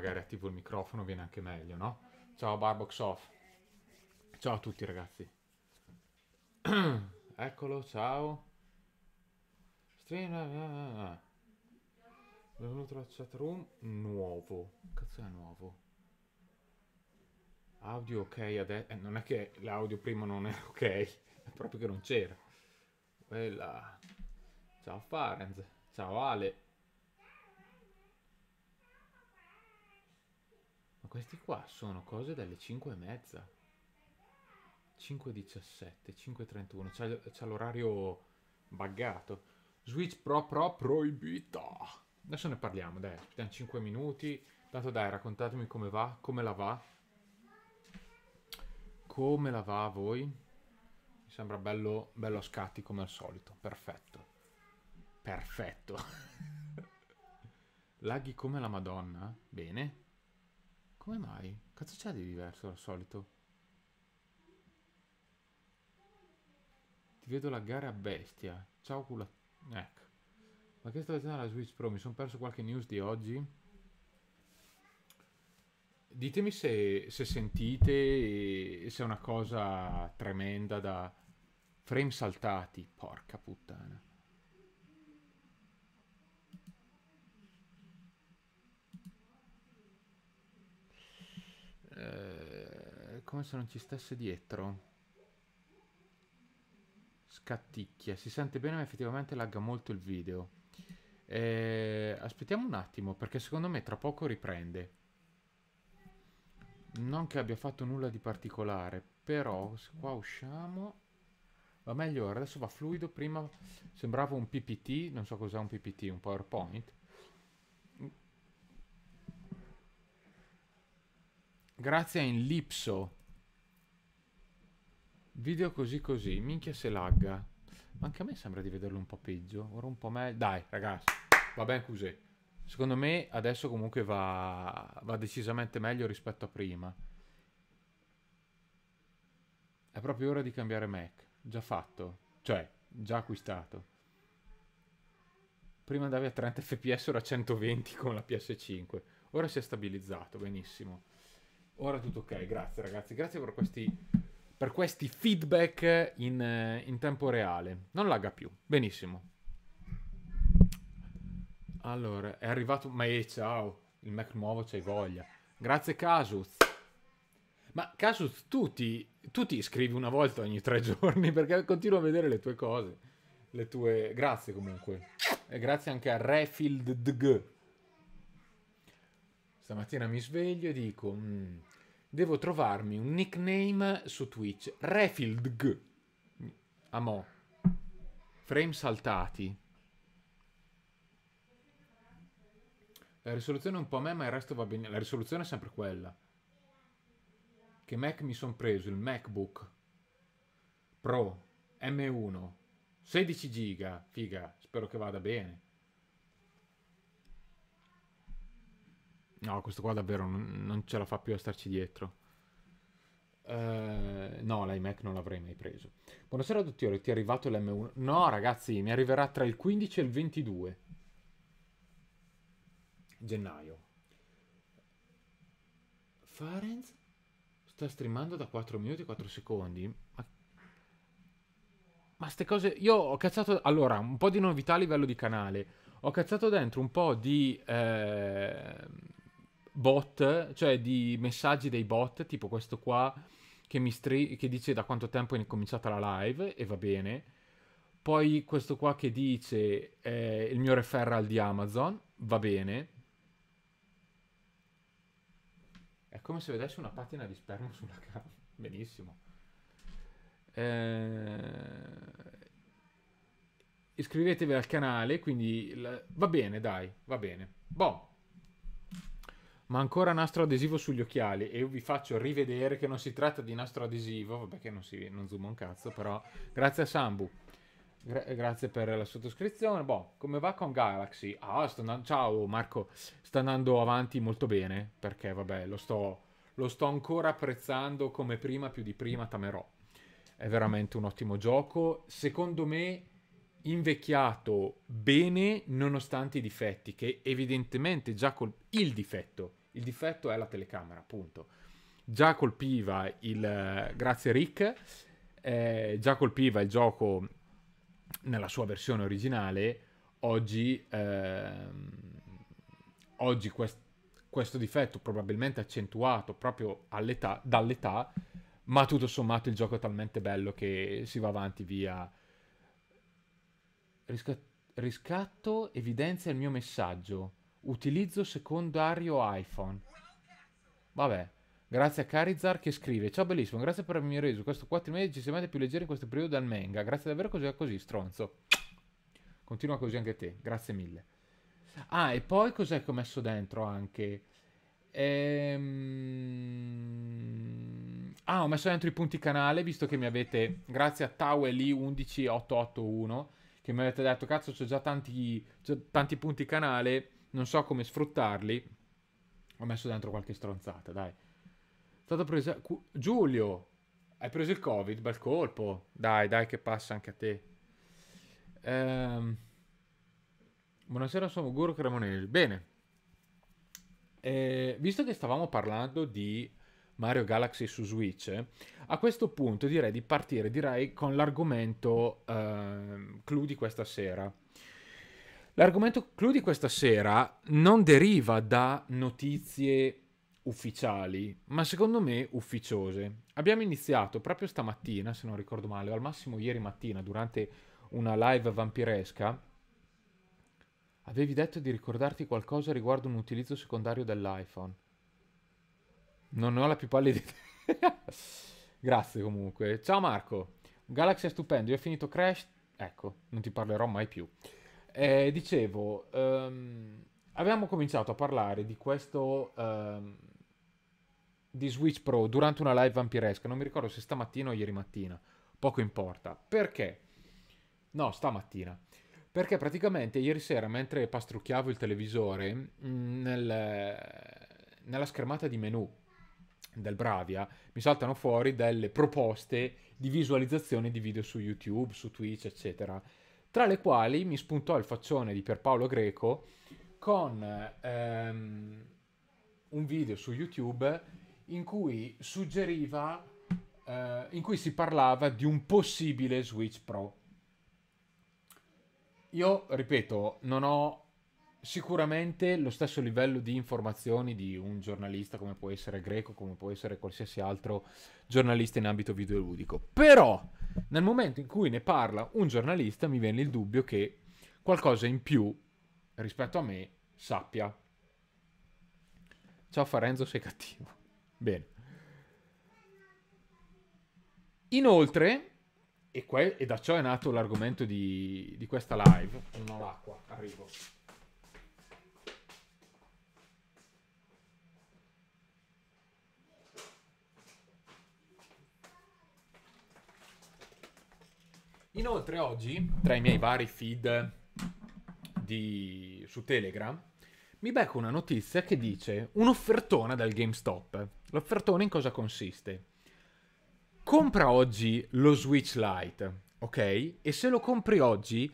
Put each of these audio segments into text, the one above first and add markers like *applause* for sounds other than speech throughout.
magari attivo il microfono, viene anche meglio, no? Ciao Barbox Off. Ciao a tutti ragazzi. *clears throat* Eccolo, ciao. Stream... Eh, eh, eh. Benvenuto alla chat room. Nuovo. Cazzo è nuovo? Audio ok adesso. Eh, non è che l'audio prima non era ok, *laughs* è proprio che non c'era. Bella. Ciao Farenz. Ciao Ale. Questi qua sono cose dalle 5 e mezza. 5.17, 5.31. C'è l'orario buggato. Switch Pro Pro proibita. Adesso ne parliamo, dai. Aspettiamo 5 minuti. Tanto dai, raccontatemi come va, come la va. Come la va a voi? Mi sembra bello, bello a scatti come al solito. Perfetto. Perfetto. *laughs* Laghi come la Madonna. Bene. Come mai? Cazzo c'è di diverso dal solito? Ti vedo laggare a bestia. Ciao culo. Ecco. Ma che sta facendo la Switch Pro? Mi sono perso qualche news di oggi. Ditemi se, se sentite se è una cosa tremenda da frame saltati. Porca puttana. Eh, come se non ci stesse dietro scatticchia si sente bene ma effettivamente lagga molto il video eh, aspettiamo un attimo perché secondo me tra poco riprende non che abbia fatto nulla di particolare però qua usciamo va meglio adesso va fluido prima sembrava un ppt non so cos'è un ppt un powerpoint Grazie a Inlipso. Video così così. Minchia se lagga. Anche a me sembra di vederlo un po' peggio. Ora un po' meglio. Dai, ragazzi. Va bene così. Secondo me adesso comunque va, va decisamente meglio rispetto a prima. È proprio ora di cambiare Mac. Già fatto. Cioè, già acquistato. Prima andavi a 30 fps, ora 120 con la PS5. Ora si è stabilizzato, benissimo. Ora tutto ok, grazie ragazzi, grazie per questi, per questi feedback in, eh, in, tempo reale. Non lagga più, benissimo. Allora, è arrivato... Ma eh, ciao, il Mac nuovo c'hai voglia. Grazie Casus. Ma Casus, tu ti, tu ti iscrivi una volta ogni tre *laughs* giorni perché continuo a vedere le tue cose. Le tue... Grazie comunque. E grazie anche a Refield DG. Stamattina mi sveglio e dico... Mm, devo trovarmi un nickname su Twitch. Refildg. Amo. Frame saltati. La risoluzione è un po' a me, ma il resto va bene. La risoluzione è sempre quella. Che Mac mi sono preso? Il MacBook Pro M1 16 giga. Figa, spero che vada bene. No, questo qua davvero non, non ce la fa più a starci dietro. Uh, no, l'iMac non l'avrei mai preso. Buonasera dottore, ti è arrivato l'M1? No, ragazzi, mi arriverà tra il 15 e il 22 gennaio. Farenz sta streamando da 4 minuti e 4 secondi. Ma... Ma ste cose... Io ho cazzato... Allora, un po' di novità a livello di canale. Ho cazzato dentro un po' di... Eh bot, cioè di messaggi dei bot, tipo questo qua che, mi stri- che dice da quanto tempo è cominciata la live e va bene. Poi questo qua che dice eh, il mio referral di Amazon, va bene. È come se vedessi una patina di sperma *laughs* sulla cam. Benissimo. Eh... Iscrivetevi al canale, quindi la... va bene, dai, va bene. Boh ma ancora nastro adesivo sugli occhiali e io vi faccio rivedere che non si tratta di nastro adesivo, vabbè che non, si, non zoom un cazzo, però grazie a Sambu. Gra grazie per la sottoscrizione. Boh, come va con Galaxy? Ah, ciao Marco, sta andando avanti molto bene perché vabbè, lo sto, lo sto ancora apprezzando come prima più di prima Tamerò. È veramente un ottimo gioco, secondo me invecchiato bene nonostante i difetti che evidentemente già col il difetto il difetto è la telecamera, appunto. Già colpiva il... Eh, grazie Rick, eh, già colpiva il gioco nella sua versione originale, oggi, ehm, oggi quest, questo difetto probabilmente accentuato proprio dall'età, ma tutto sommato il gioco è talmente bello che si va avanti via. Riscat- riscatto evidenzia il mio messaggio. Utilizzo secondario iPhone. Vabbè. Grazie a Carizar che scrive Ciao bellissimo, grazie per avermi reso questo 4 mesi decisamente più leggero in questo periodo del manga Grazie davvero così così, stronzo Continua così anche te, grazie mille Ah, e poi cos'è che ho messo dentro anche? Ehm... Ah, ho messo dentro i punti canale, visto che mi avete, grazie a Tau Eli 11881, che mi avete detto, cazzo, ho già tanti, tanti punti canale, non so come sfruttarli. Ho messo dentro qualche stronzata, dai. Stata presa... Giulio, hai preso il covid, bel colpo. Dai, dai, che passa anche a te. Ehm... Buonasera, sono Guru Cremonelli. Bene. Eh, visto che stavamo parlando di Mario Galaxy su Switch, a questo punto direi di partire direi, con l'argomento eh, clou di questa sera. L'argomento clou di questa sera non deriva da notizie ufficiali, ma secondo me ufficiose. Abbiamo iniziato proprio stamattina, se non ricordo male, o al massimo ieri mattina, durante una live vampiresca, avevi detto di ricordarti qualcosa riguardo un utilizzo secondario dell'iPhone. Non ne ho la più pallida idea. *laughs* Grazie comunque. Ciao Marco. Galaxy è stupendo, io ho finito Crash. Ecco, non ti parlerò mai più. Eh, dicevo, um, ehm, avevamo cominciato a parlare di questo... Um, di Switch Pro durante una live vampiresca, non mi ricordo se stamattina o ieri mattina, poco importa. Perché? No, stamattina. Perché praticamente ieri sera, mentre pastrucchiavo il televisore, mm, nel, nella schermata di menu del Bravia mi saltano fuori delle proposte di visualizzazione di video su YouTube, su Twitch, eccetera tra le quali mi spuntò il faccione di Pierpaolo Greco con ehm, un video su YouTube in cui suggeriva, eh, in cui si parlava di un possibile Switch Pro. Io, ripeto, non ho sicuramente lo stesso livello di informazioni di un giornalista come può essere Greco, come può essere qualsiasi altro giornalista in ambito videoludico. Però nel momento in cui ne parla un giornalista mi viene il dubbio che qualcosa in più rispetto a me sappia. Ciao Farenzo, sei cattivo. Bene. Inoltre, e, que- e da ciò è nato l'argomento di, di questa live, non ho l'acqua, arrivo. Inoltre oggi, tra i miei vari feed di... su Telegram, mi becco una notizia che dice un'offertona dal GameStop. L'offertona in cosa consiste? Compra oggi lo Switch Lite, ok? E se lo compri oggi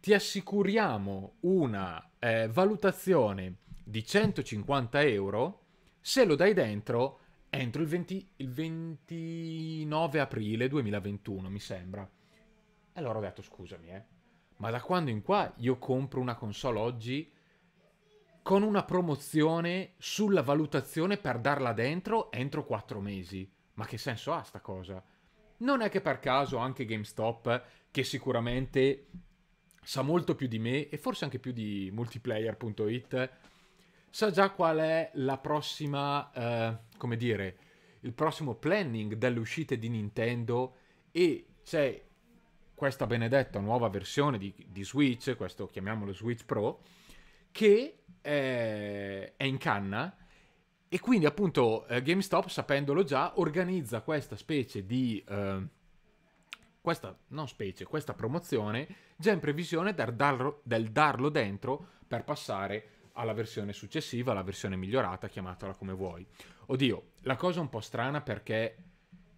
ti assicuriamo una eh, valutazione di 150 euro se lo dai dentro entro il, 20, il 29 aprile 2021, mi sembra. Allora ho detto scusami, eh, ma da quando in qua io compro una console oggi con una promozione sulla valutazione per darla dentro entro quattro mesi? Ma che senso ha sta cosa? Non è che per caso anche GameStop, che sicuramente sa molto più di me e forse anche più di multiplayer.it, sa già qual è la prossima, eh, come dire, il prossimo planning delle uscite di Nintendo e c'è questa benedetta nuova versione di, di Switch, questo chiamiamolo Switch Pro, che è, eh, è in canna e quindi appunto eh, GameStop, sapendolo già, organizza questa specie di... Eh, questa, non specie, questa promozione già in previsione del darlo, del darlo dentro per passare alla versione successiva, alla versione migliorata, chiamatela come vuoi. Oddio, la cosa è un po' strana perché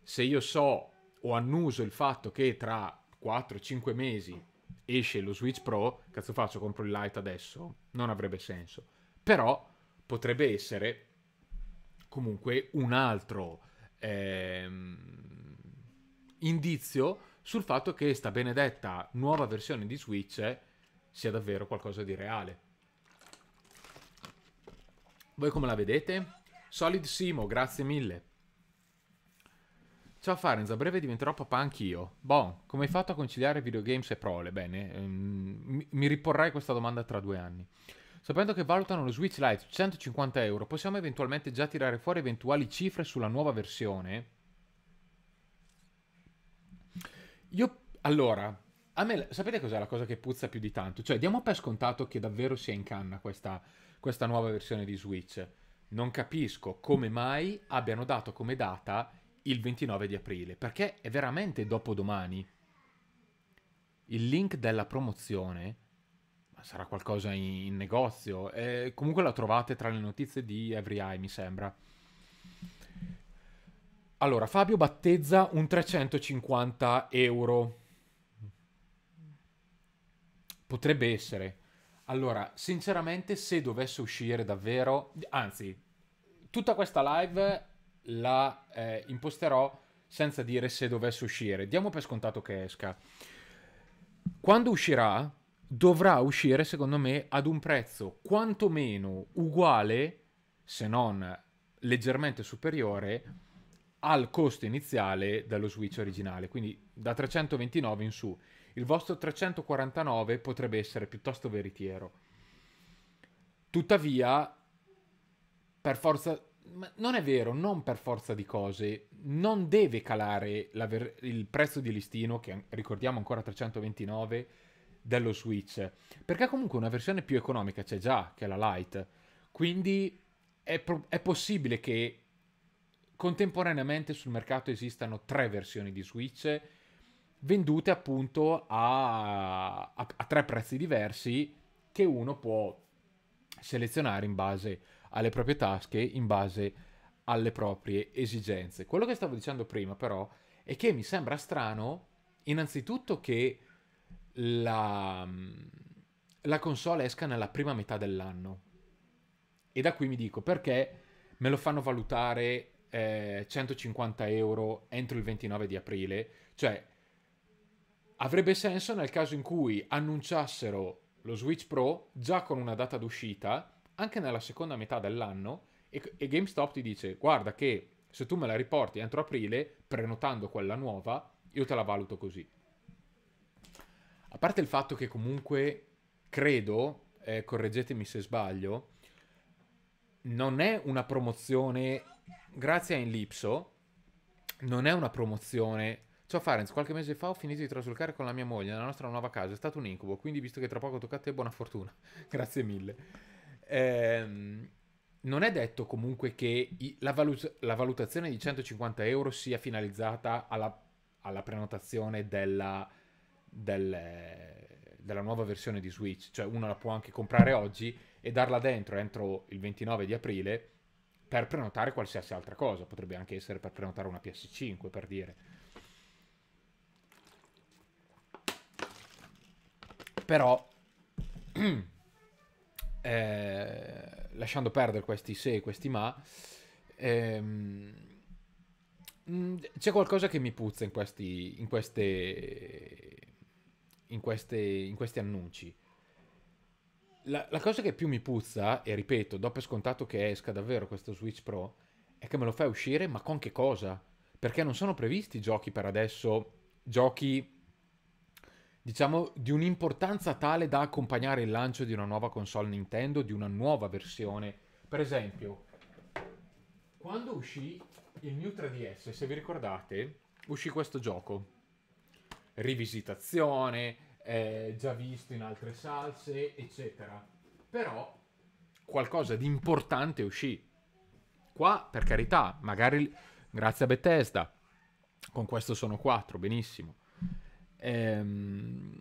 se io so o annuso il fatto che tra 4-5 mesi esce lo Switch Pro, cazzo faccio, compro il Lite adesso? Non avrebbe senso. Però potrebbe essere comunque un altro ehm, indizio sul fatto che sta benedetta nuova versione di Switch sia davvero qualcosa di reale. Voi come la vedete? Solid Simo, grazie mille. Ciao Farenz, a breve diventerò papà anch'io. Bon, come hai fatto a conciliare videogames e prole? Bene, ehm, mi riporrai questa domanda tra due anni. Sapendo che valutano lo Switch Lite 150 euro, possiamo eventualmente già tirare fuori eventuali cifre sulla nuova versione? Io, allora, a me, sapete cos'è la cosa che puzza più di tanto? Cioè, diamo per scontato che davvero sia in canna questa, questa nuova versione di Switch. Non capisco come mai abbiano dato come data il 29 di aprile, perché è veramente dopodomani. Il link della promozione sarà qualcosa in, negozio. Eh, comunque la trovate tra le notizie di Every Eye, mi sembra. Allora, Fabio battezza un 350 euro. Potrebbe essere. Allora, sinceramente, se dovesse uscire davvero... Anzi, tutta questa live la eh, imposterò senza dire se dovesse uscire. Diamo per scontato che esca. Quando uscirà, dovrà uscire, secondo me, ad un prezzo quantomeno uguale, se non leggermente superiore, al costo iniziale dello Switch originale, quindi da 329 in su. Il vostro 349 potrebbe essere piuttosto veritiero. Tuttavia, per forza ma non è vero, non per forza di cose, non deve calare ver- il prezzo di listino, che ricordiamo ancora 329, dello Switch, perché comunque una versione più economica c'è già, che è la Lite, quindi è, pro- è possibile che contemporaneamente sul mercato esistano tre versioni di Switch vendute appunto a, a, a tre prezzi diversi che uno può selezionare in base alle proprie tasche in base alle proprie esigenze. Quello che stavo dicendo prima però è che mi sembra strano innanzitutto che la, mm, la console esca nella prima metà dell'anno. E da qui mi dico perché me lo fanno valutare eh, 150 euro entro il 29 di aprile, cioè avrebbe senso nel caso in cui annunciassero lo Switch Pro già con una data d'uscita anche nella seconda metà dell'anno e, e GameStop ti dice guarda che se tu me la riporti entro aprile, prenotando quella nuova, io te la valuto così. A parte il fatto che comunque credo, eh, correggetemi se sbaglio, non è una promozione, grazie a Inlipso, non è una promozione... Ciao Farenz, qualche mese fa ho finito di traslocare con la mia moglie nella nostra nuova casa, è stato un incubo, quindi visto che tra poco tocca a te, buona fortuna. *laughs* grazie mille ehm, non è detto comunque che i, la, valut- la, valutazione di 150 euro sia finalizzata alla, alla prenotazione della, del, della nuova versione di Switch, cioè uno la può anche comprare oggi e darla dentro entro il 29 di aprile per prenotare qualsiasi altra cosa, potrebbe anche essere per prenotare una PS5 per dire. Però *clears throat* eh, lasciando perdere questi se e questi ma, ehm, mm, c'è qualcosa che mi puzza in questi, in queste, in queste, in questi annunci. La, la, cosa che più mi puzza, e ripeto, do per scontato che esca davvero questo Switch Pro, è che me lo fai uscire, ma con che cosa? Perché non sono previsti giochi per adesso, giochi diciamo di un'importanza tale da accompagnare il lancio di una nuova console Nintendo, di una nuova versione. Per esempio, quando uscì il New 3DS, se vi ricordate, uscì questo gioco. Rivisitazione, eh, già visto in altre salse, eccetera. Però qualcosa di importante uscì. Qua, per carità, magari grazie a Bethesda, con questo sono quattro, benissimo. Ehm...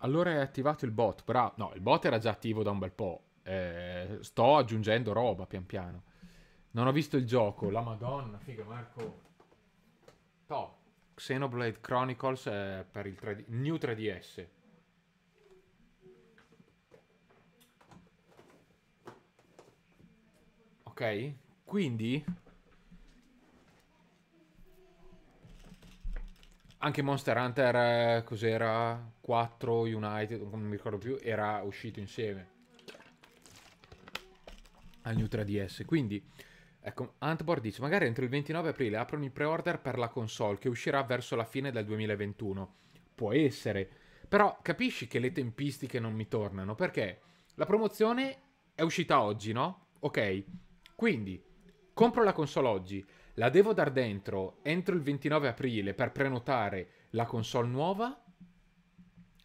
Allora è attivato il bot, però No, il bot era già attivo da un bel po'. Eh, sto aggiungendo roba pian piano. Non ho visto il gioco, la madonna, figa Marco. Top. Xenoblade Chronicles eh, per il 3D, New 3DS. Ok? Quindi anche Monster Hunter, eh, cos'era? 4 United, non mi ricordo più, era uscito insieme al New 3DS. Quindi, ecco, Antboard dice, magari entro il 29 aprile aprono i pre-order per la console che uscirà verso la fine del 2021. Può essere. Però capisci che le tempistiche non mi tornano, perché la promozione è uscita oggi, no? Ok, quindi compro la console oggi, la devo dar dentro entro il 29 aprile per prenotare la console nuova?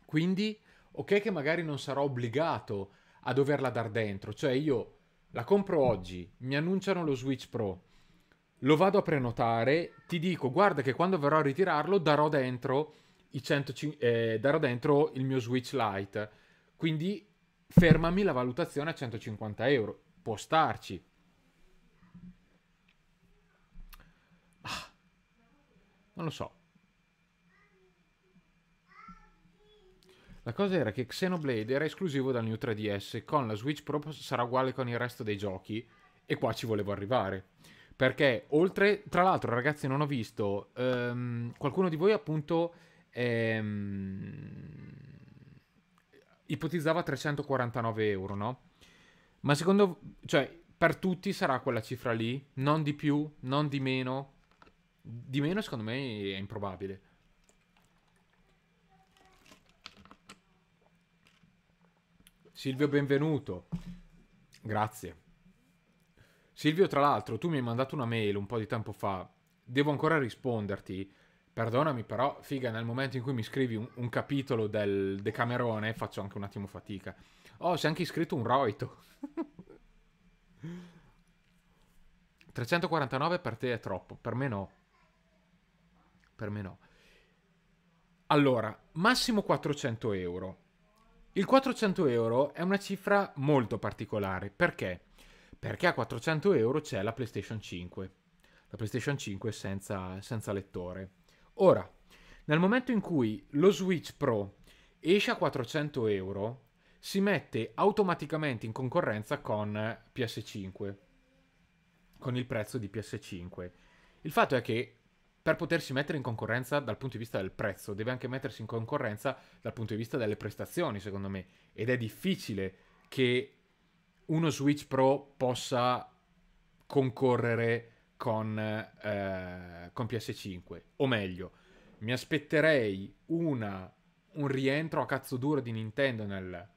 Quindi, ok che magari non sarò obbligato a doverla dar dentro, cioè io la compro oggi, mi annunciano lo Switch Pro, lo vado a prenotare, ti dico guarda che quando verrò a ritirarlo darò dentro, 100, eh, darò dentro il mio Switch Lite, quindi fermami la valutazione a 150 euro, può starci, Non lo so. La cosa era che Xenoblade era esclusivo dal New 3DS, con la Switch Pro sarà uguale con il resto dei giochi, e qua ci volevo arrivare. Perché oltre, tra l'altro ragazzi non ho visto, um, qualcuno di voi appunto um, ipotizzava 349 euro, no? Ma secondo, cioè, per tutti sarà quella cifra lì, non di più, non di meno, di meno secondo me è improbabile. Silvio, benvenuto. Grazie. Silvio, tra l'altro, tu mi hai mandato una mail un po' di tempo fa. Devo ancora risponderti. Perdonami, però, figa, nel momento in cui mi scrivi un, un capitolo del Decamerone, faccio anche un attimo fatica. Oh, c'è anche iscritto un roito. 349 *laughs* per te è troppo, per me no per me no. Allora, massimo 400 euro. Il 400 euro è una cifra molto particolare, perché? Perché a 400 euro c'è la PlayStation 5, la PlayStation 5 senza, senza lettore. Ora, nel momento in cui lo Switch Pro esce a 400 euro, si mette automaticamente in concorrenza con PS5, con il prezzo di PS5. Il fatto è che per potersi mettere in concorrenza dal punto di vista del prezzo, deve anche mettersi in concorrenza dal punto di vista delle prestazioni, secondo me. Ed è difficile che uno Switch Pro possa concorrere con, eh, con PS5. O meglio, mi aspetterei una, un rientro a cazzo duro di Nintendo nel,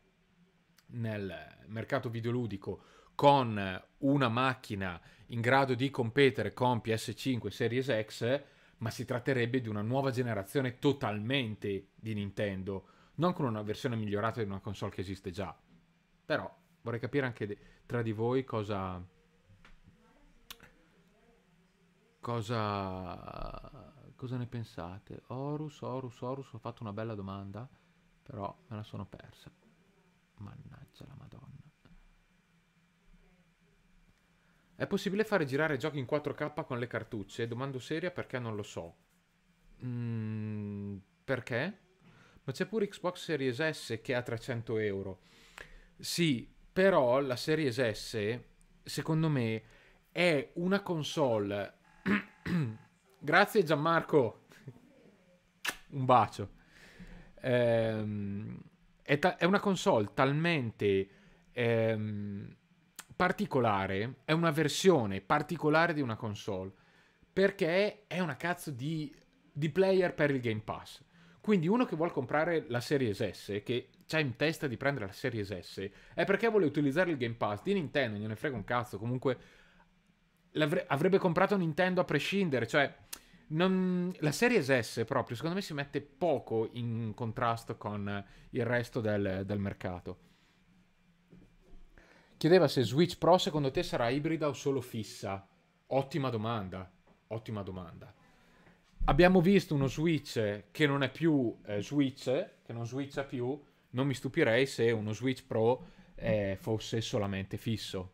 nel mercato videoludico con una macchina in grado di competere con PS5 Series X ma si tratterebbe di una nuova generazione totalmente di Nintendo, non con una versione migliorata di una console che esiste già. Però vorrei capire anche de- tra di voi cosa... Cosa... Cosa ne pensate? Horus, Horus, Horus, ho fatto una bella domanda, però me la sono persa. Mannaggia la madonna. È possibile fare girare giochi in 4K con le cartucce? Domando seria perché non lo so. Mm, perché? Ma c'è pure Xbox Series S che ha 300 euro. Sì, però la Series S, secondo me, è una console... *clears throat* Grazie Gianmarco! Un bacio. Ehm, è, ta- è, una console talmente... Ehm, particolare, è una versione particolare di una console, perché è una cazzo di, di player per il Game Pass. Quindi uno che vuole comprare la Series S, che c'ha in testa di prendere la Series S, è perché vuole utilizzare il Game Pass di Nintendo, gliene frega un cazzo, comunque avrebbe comprato Nintendo a prescindere, cioè non... la Series S proprio secondo me si mette poco in contrasto con il resto del, del mercato. Chiedeva se Switch Pro secondo te sarà ibrida o solo fissa. Ottima domanda, ottima domanda. Abbiamo visto uno Switch che non è più eh, Switch, che non switcha più. Non mi stupirei se uno Switch Pro eh, fosse solamente fisso.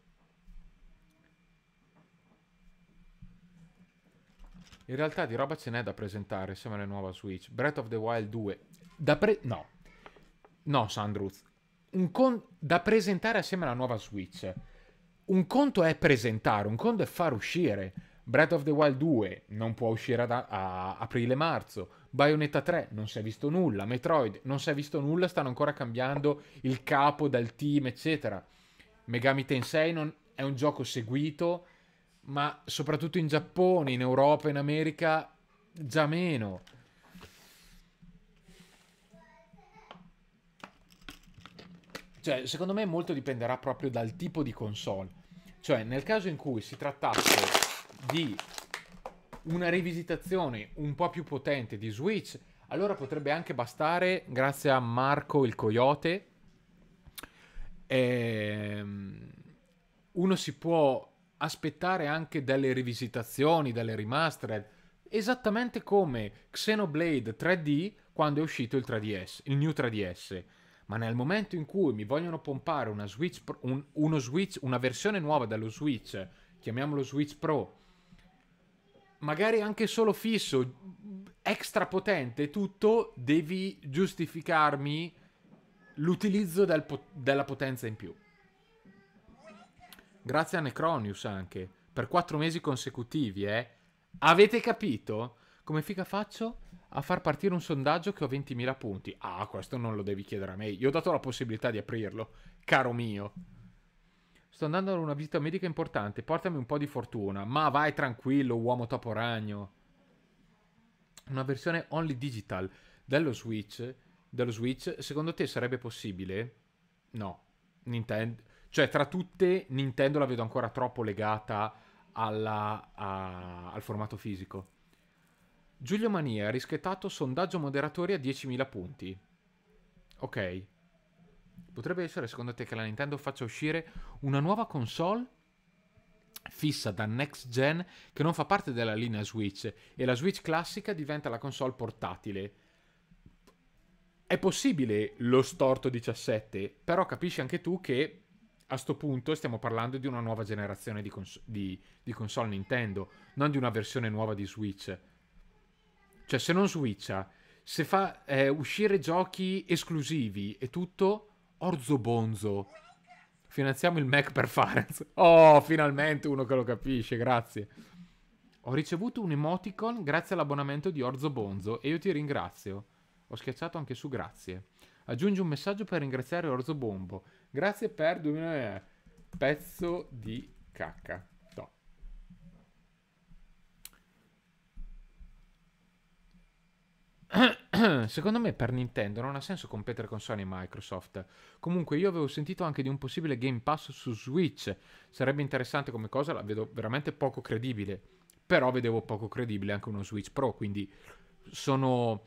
In realtà di roba ce n'è da presentare insieme alla nuova Switch. Breath of the Wild 2. Da pre... No. No, Sandruth un con- da presentare assieme alla nuova Switch. Un conto è presentare, un conto è far uscire. Breath of the Wild 2 non può uscire ad- a aprile-marzo. Bayonetta 3 non si è visto nulla. Metroid non si è visto nulla. Stanno ancora cambiando il capo dal team, eccetera. Megami Tensei non- è un gioco seguito, ma soprattutto in Giappone, in Europa, in America, già meno. Cioè, secondo me molto dipenderà proprio dal tipo di console. Cioè, nel caso in cui si trattasse di una rivisitazione un po' più potente di Switch, allora potrebbe anche bastare, grazie a Marco il Coyote, ehm, uno si può aspettare anche delle rivisitazioni, delle remastered, esattamente come Xenoblade 3D quando è uscito il 3DS, il new 3DS ma nel momento in cui mi vogliono pompare una Switch, un, uno Switch una versione nuova dello Switch, chiamiamolo Switch Pro, magari anche solo fisso, extra potente tutto, devi giustificarmi l'utilizzo del della potenza in più. Grazie a Necronius anche, per quattro mesi consecutivi, eh. Avete capito? Come fica faccio? a far partire un sondaggio che ho 20.000 punti. Ah, questo non lo devi chiedere a me. Io ho dato la possibilità di aprirlo, caro mio. Sto andando ad una visita medica importante, portami un po' di fortuna. Ma vai tranquillo, uomo topo ragno. Una versione only digital dello Switch, dello Switch, secondo te sarebbe possibile? No, Nintendo. Cioè, tra tutte, Nintendo la vedo ancora troppo legata alla, a, al formato fisico. Giulio Mania ha rischettato sondaggio moderatori a 10.000 punti. Ok. Potrebbe essere secondo te che la Nintendo faccia uscire una nuova console fissa da next gen che non fa parte della linea Switch e la Switch classica diventa la console portatile. È possibile lo storto 17, però capisci anche tu che a questo punto stiamo parlando di una nuova generazione di, cons- di, di console Nintendo, non di una versione nuova di Switch. Cioè, se non switcha, se fa eh, uscire giochi esclusivi e tutto, orzo bonzo. Finanziamo il Mac per Farenz. *laughs* Oh, finalmente uno che lo capisce, grazie. Ho ricevuto un emoticon grazie all'abbonamento di Orzo Bonzo e io ti ringrazio. Ho schiacciato anche su grazie. Aggiungi un messaggio per ringraziare Orzo Bombo. Grazie per 2000 eh, pezzo di cacca. *coughs* Secondo me per Nintendo non ha senso competere con Sony e Microsoft. Comunque io avevo sentito anche di un possibile Game Pass su Switch. Sarebbe interessante come cosa, la vedo veramente poco credibile. Però vedevo poco credibile anche uno Switch Pro, quindi sono,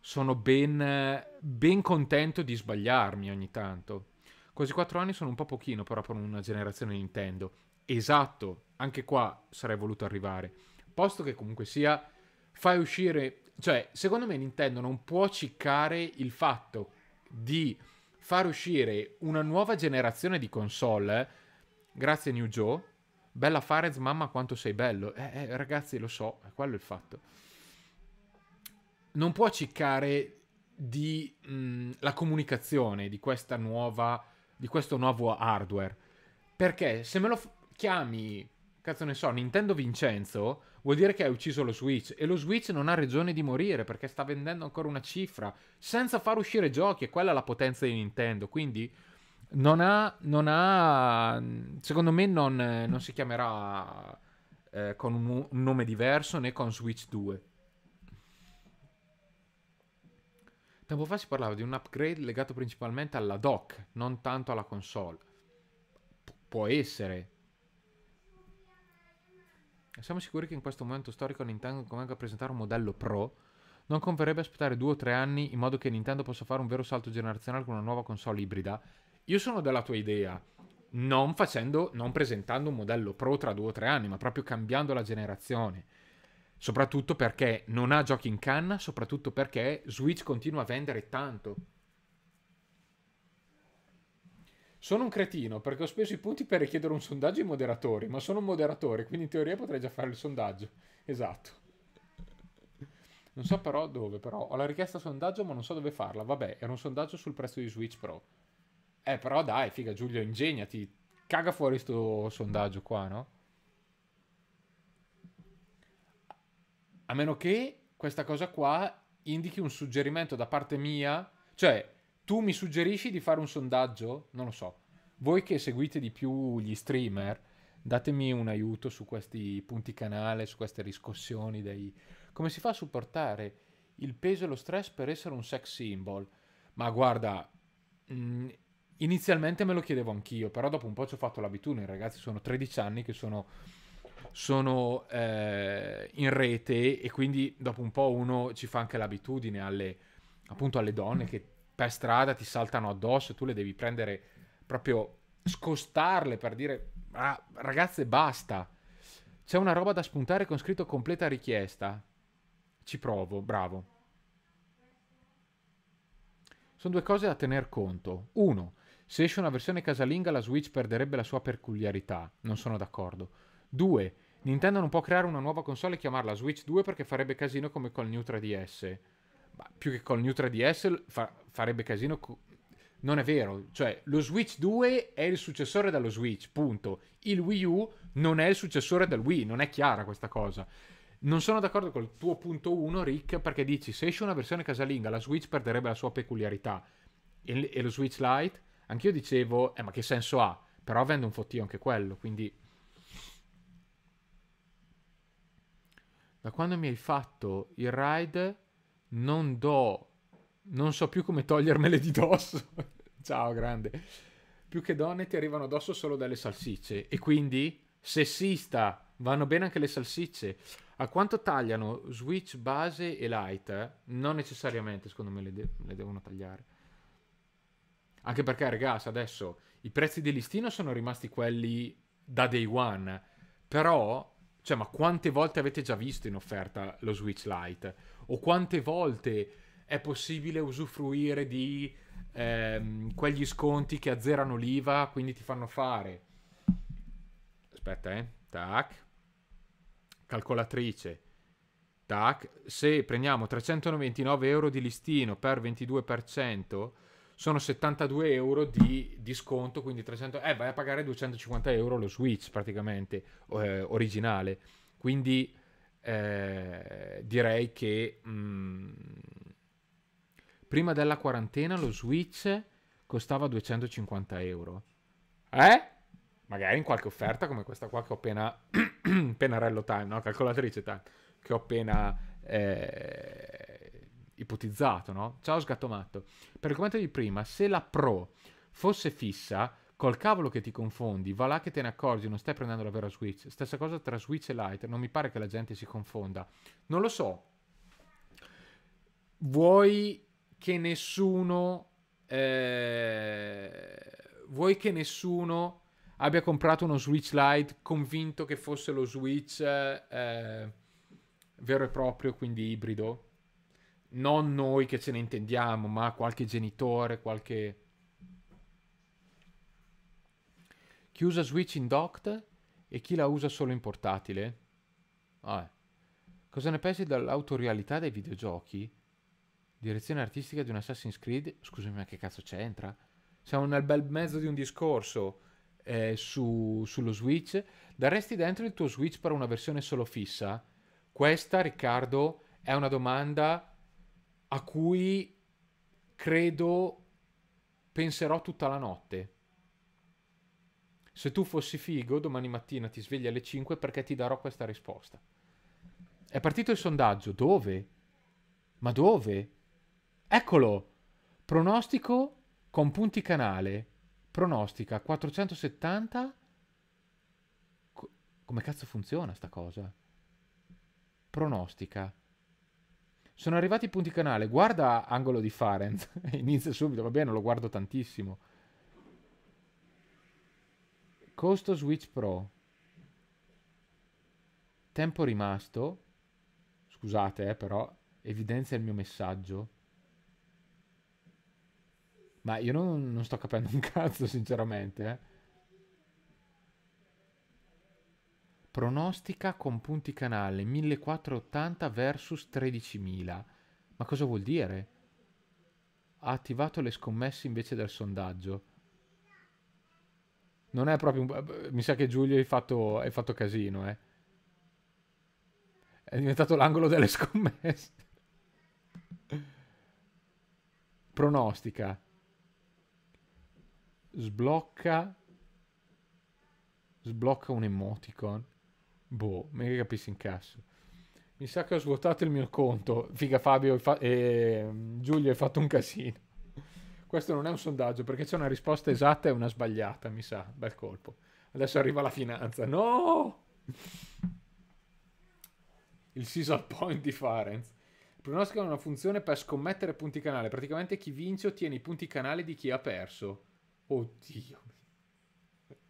sono ben, ben contento di sbagliarmi ogni tanto. Quasi 4 anni sono un po' pochino però per una generazione Nintendo. Esatto, anche qua sarei voluto arrivare. Posto che comunque sia fai uscire, cioè, secondo me Nintendo non può ciccare il fatto di far uscire una nuova generazione di console, grazie New Joe, bella Farez, mamma quanto sei bello. Eh, eh, ragazzi, lo so, quello è quello il fatto. Non può ciccare di mh, mm, la comunicazione di questa nuova di questo nuovo hardware. Perché se me lo f- chiami Cazzo ne so, Nintendo Vincenzo vuol dire che hai ucciso lo Switch e lo Switch non ha ragione di morire perché sta vendendo ancora una cifra senza far uscire giochi e quella è la potenza di Nintendo. Quindi non ha, non ha secondo me non, non si chiamerà eh, con un, un nome diverso né con Switch 2. Tempo fa si parlava di un upgrade legato principalmente alla dock, non tanto alla console. P- può essere, siamo sicuri che in questo momento storico Nintendo convenga a presentare un modello Pro? Non converrebbe aspettare due o tre anni in modo che Nintendo possa fare un vero salto generazionale con una nuova console ibrida? Io sono della tua idea. Non, facendo, non presentando un modello pro tra due o tre anni, ma proprio cambiando la generazione. Soprattutto perché non ha giochi in canna, soprattutto perché Switch continua a vendere tanto. Sono un cretino perché ho speso i punti per richiedere un sondaggio ai moderatori, ma sono un moderatore, quindi in teoria potrei già fare il sondaggio. Esatto. Non so però dove, però ho la richiesta sondaggio ma non so dove farla. Vabbè, era un sondaggio sul prezzo di Switch Pro. Eh, però dai, figa Giulio, ingegnati. Caga fuori sto sondaggio qua, no? A meno che questa cosa qua indichi un suggerimento da parte mia, cioè tu mi suggerisci di fare un sondaggio? Non lo so. Voi che seguite di più gli streamer, datemi un aiuto su questi punti canale, su queste riscossioni dei... Come si fa a supportare il peso e lo stress per essere un sex symbol? Ma guarda, mm, inizialmente me lo chiedevo anch'io, però dopo un po' ci ho fatto l'abitudine, ragazzi, sono 13 anni che sono, sono eh, in rete e quindi dopo un po' uno ci fa anche l'abitudine alle, appunto alle donne che per strada ti saltano addosso, tu le devi prendere proprio scostarle per dire ah, ragazze basta. C'è una roba da spuntare con scritto completa richiesta. Ci provo, bravo. Sono due cose da tener conto. Uno, se esce una versione casalinga la Switch perderebbe la sua peculiarità. Non sono d'accordo. Due, Nintendo non può creare una nuova console e chiamarla Switch 2 perché farebbe casino come col New 3DS ma più che con il New 3DS fa, farebbe casino. Co- non è vero, cioè lo Switch 2 è il successore dello Switch, punto. Il Wii U non è il successore del Wii, non è chiara questa cosa. Non sono d'accordo col tuo punto 1, Rick, perché dici se esce una versione casalinga la Switch perderebbe la sua peculiarità. E, e lo Switch Lite? Anch'io dicevo, eh ma che senso ha? Però vende un fottio anche quello, quindi... Da quando mi hai fatto il ride non do, non so più come togliermele di dosso. *laughs* Ciao, grande. Più che donne ti arrivano addosso solo delle salsicce. E quindi, sessista, vanno bene anche le salsicce. A quanto tagliano Switch, base e light? Non necessariamente, secondo me, le, de- le devono tagliare. Anche perché, ragazzi, adesso i prezzi di listino sono rimasti quelli da day one. Però cioè, ma quante volte avete già visto in offerta lo Switch Lite? O quante volte è possibile usufruire di ehm, quegli sconti che azzerano l'IVA, quindi ti fanno fare... Aspetta, eh. Tac. Calcolatrice. Tac. Se prendiamo 399 euro di listino per 22%, sono 72 euro di, di sconto, quindi 300, eh, vai a pagare 250 euro lo Switch praticamente eh, originale. Quindi eh, direi che mh, mm, prima della quarantena lo Switch costava 250 euro. Eh? Magari in qualche offerta come questa qua che ho appena... *clears throat* Pennarello Time, no? Calcolatrice Time, che ho appena... Eh, ipotizzato, no? Ciao sgattomatto. Per il commento di prima, se la Pro fosse fissa, col cavolo che ti confondi, va là che te ne accorgi, non stai prendendo la vera Switch. Stessa cosa tra Switch e Lite, non mi pare che la gente si confonda. Non lo so. Vuoi che nessuno... Eh... Vuoi che nessuno abbia comprato uno Switch Lite convinto che fosse lo Switch eh, vero e proprio, quindi ibrido? non noi che ce ne intendiamo, ma qualche genitore, qualche... Chi usa Switch in docked e chi la usa solo in portatile? Ah, eh. cosa ne pensi dell'autorealità dei videogiochi? Direzione artistica di un Assassin's Creed? Scusami, ma che cazzo c'entra? Siamo nel bel mezzo di un discorso eh, su, sullo Switch. Daresti dentro il tuo Switch per una versione solo fissa? Questa, Riccardo, è una domanda a cui credo penserò tutta la notte. Se tu fossi figo, domani mattina ti svegli alle 5 perché ti darò questa risposta. È partito il sondaggio. Dove? Ma dove? Eccolo! Pronostico con punti canale. Pronostica 470. Co- come cazzo funziona sta cosa? Pronostica sono arrivati i punti canale. Guarda angolo di Farenz. *laughs* Inizia subito. Vabbè, non lo guardo tantissimo. Costo Switch Pro. Tempo rimasto. Scusate, eh, però. Evidenzia il mio messaggio. Ma io non, non sto capendo un *laughs* cazzo, sinceramente. Eh. Pronostica con punti canale 1480 versus 13000. Ma cosa vuol dire? Ha attivato le scommesse invece del sondaggio. Non è proprio un... Mi sa che Giulio hai fatto, hai fatto casino, eh. È diventato l'angolo delle *laughs* scommesse. Pronostica. Sblocca... Sblocca un emoticon. Boh, me ne capisci in cazzo. Mi sa che ho svuotato il mio conto. Figa Fabio fa- eh, Giulio hai fatto un casino. Questo non è un sondaggio perché c'è una risposta esatta e una sbagliata, mi sa. Bel colpo. Adesso arriva la finanza. No! Il season point di Farenz. Pronostica una funzione per scommettere punti canale. Praticamente chi vince ottiene i punti canale di chi ha perso. Oddio.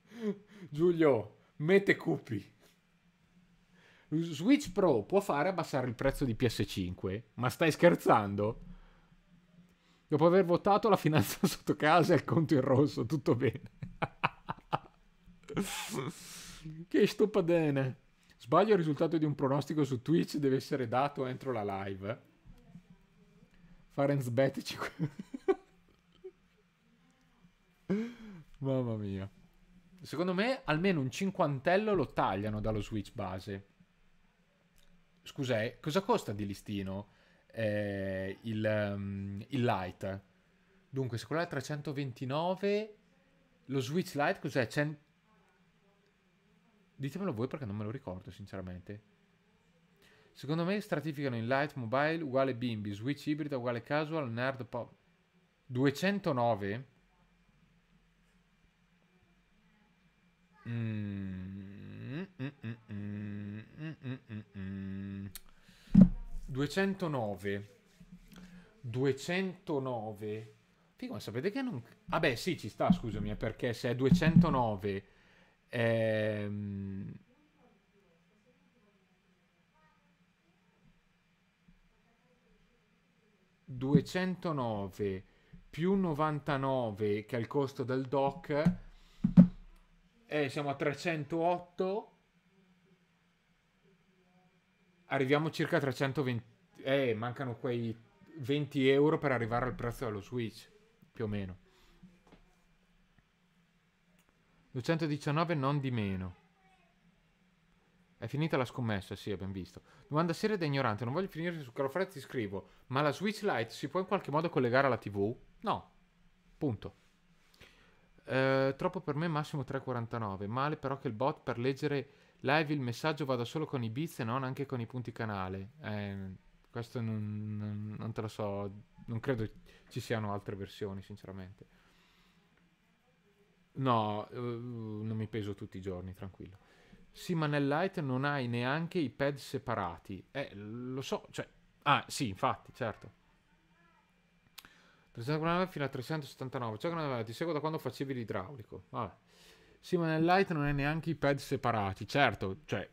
*laughs* Giulio, mette cupi. Switch Pro può fare abbassare il prezzo di PS5? Ma stai scherzando? Dopo aver votato la finanza *laughs* sotto casa e il conto in rosso, tutto bene. che stupadene. Sbaglio il risultato di un pronostico su Twitch deve essere dato entro la live. Farenz Bet 5. Mamma mia. Secondo me almeno un cinquantello lo tagliano dallo Switch base scusate, eh, cosa costa di listino eh, il, um, il light? Dunque, se quello è 329, lo Switch light cos'è? Cent... Ditemelo voi perché non me lo ricordo, sinceramente. Secondo me stratificano in light Mobile uguale bimbi, Switch ibrida uguale casual, nerd pop. 209? Mm, mm, mm, mm. Mm-mm-mm-mm. 209. 209. Figo, ma sapete che non... ah beh, sì, ci sta, scusami, eh, perché se è 209... Ehm... ...209 più 99 che è il costo del dock... Eh, siamo a 308 arriviamo circa a 320... Eh, mancano quei 20 euro per arrivare al prezzo dello Switch, più o meno. 219 non di meno. È finita la scommessa, sì, abbiamo visto. Domanda seria da ignorante, non voglio finire su Calofred, ti scrivo. Ma la Switch Lite si può in qualche modo collegare alla TV? No. Punto. Eh, troppo per me massimo 3,49. Male però che il bot per leggere Live il messaggio vada solo con i bits e non anche con i punti canale. Eh, questo non, non, non te lo so, non credo ci siano altre versioni, sinceramente. No, uh, non mi peso tutti i giorni, tranquillo. Sì, ma nel light non hai neanche i pad separati. Eh, lo so, cioè... Ah, sì, infatti, certo. 349 fino a 379. Cioè, ti seguo da quando facevi l'idraulico. Vabbè. Sì, ma nel Lite non è neanche i pad separati. Certo, cioè,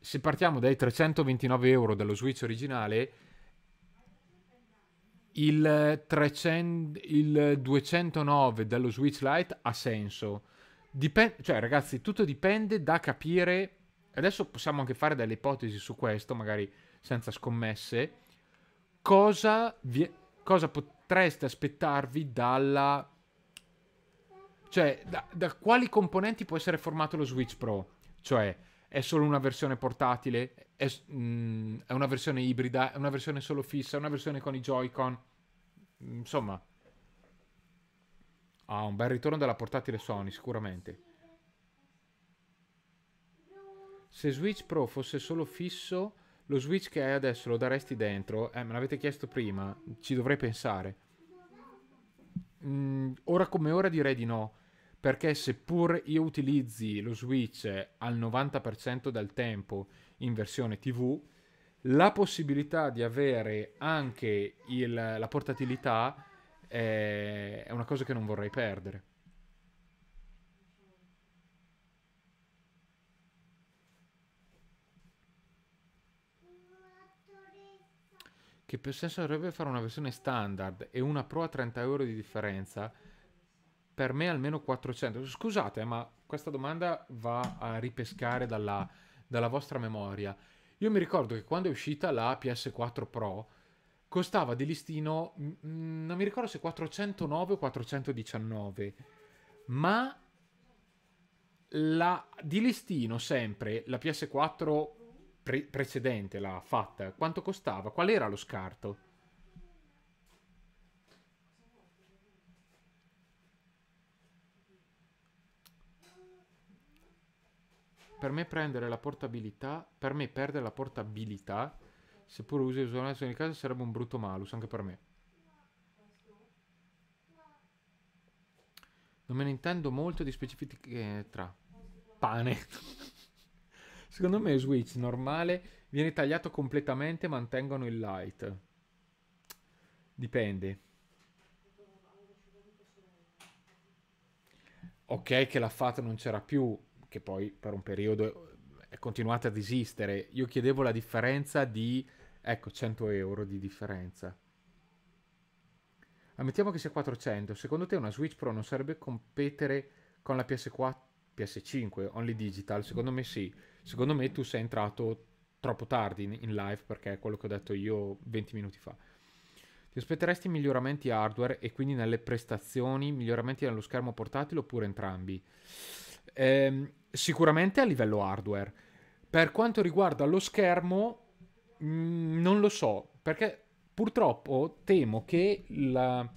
se partiamo dai 329 euro dello Switch originale, il, 300, il 209 dello Switch Lite ha senso. Dipende, cioè, ragazzi, tutto dipende da capire. Adesso possiamo anche fare delle ipotesi su questo, magari senza scommesse. Cosa, vi, cosa potreste aspettarvi dalla cioè, da, da quali componenti può essere formato lo Switch Pro? Cioè, è solo una versione portatile? È, mm, è, una versione ibrida? È una versione solo fissa? È una versione con i Joy-Con? Insomma, ha ah, un bel ritorno della portatile Sony, sicuramente. Se Switch Pro fosse solo fisso, lo Switch che hai adesso lo daresti dentro? Eh, me l'avete chiesto prima, ci dovrei pensare. Mm, ora come ora direi di no perché seppur io utilizzi lo Switch al 90% del tempo in versione TV, la possibilità di avere anche il, la portatilità è, eh, è una cosa che non vorrei perdere. Che per senso avrebbe fare una versione standard e una Pro a 30 euro di differenza? per me almeno 400. Scusate, ma questa domanda va a ripescare dalla, dalla vostra memoria. Io mi ricordo che quando è uscita la PS4 Pro costava di listino, mm, non mi ricordo se 409 o 419, ma la, di listino sempre la PS4 pre- precedente, la fatta, quanto costava? Qual era lo scarto? per me prendere la portabilità, per me perdere la portabilità, seppur usi l'uso di casa, sarebbe un brutto malus anche per me. Non me ne intendo molto di specifiche tra pane. *laughs* Secondo me Switch normale viene tagliato completamente, mantengono il light. Dipende. Ok che la fata non c'era più, che poi per un periodo eh, è continuata ad esistere. Io chiedevo la differenza di, ecco, 100 euro di differenza. Ammettiamo che sia 400, secondo te una Switch Pro non sarebbe competere con la PS4, PS5, Only Digital? Secondo me sì. Secondo me tu sei entrato troppo tardi in, live perché è quello che ho detto io 20 minuti fa. Ti aspetteresti miglioramenti hardware e quindi nelle prestazioni, miglioramenti nello schermo portatile oppure entrambi? Ehm, sicuramente a livello hardware. Per quanto riguarda lo schermo, mh, mm, non lo so, perché purtroppo temo che la...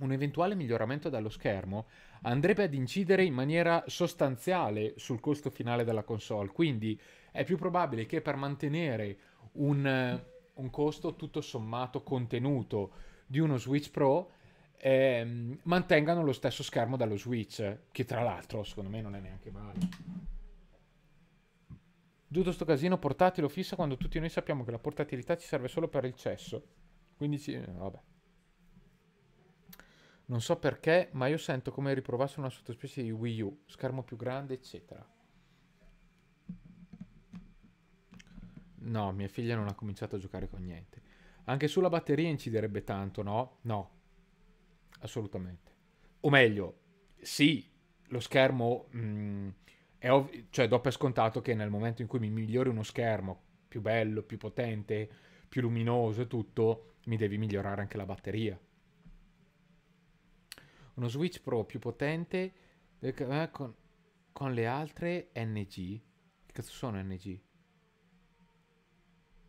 un eventuale miglioramento dello schermo andrebbe ad incidere in maniera sostanziale sul costo finale della console. Quindi è più probabile che per mantenere un, un costo tutto sommato contenuto di uno Switch Pro ehm, mantengano lo stesso schermo dallo Switch, che tra l'altro secondo me non è neanche male. Tutto sto casino portatile o fissa quando tutti noi sappiamo che la portatilità ci serve solo per il cesso. Quindi ci... Eh, vabbè. Non so perché, ma io sento come riprovassero una sottospecie di Wii U, schermo più grande, eccetera. No, mia figlia non ha cominciato a giocare con niente. Anche sulla batteria inciderebbe tanto, no? No assolutamente. O meglio, sì, lo schermo mh, mm, è ov- cioè do per scontato che nel momento in cui mi migliori uno schermo più bello, più potente, più luminoso e tutto, mi devi migliorare anche la batteria. Uno Switch Pro più potente eh, eh con, con le altre NG. Che cazzo sono NG?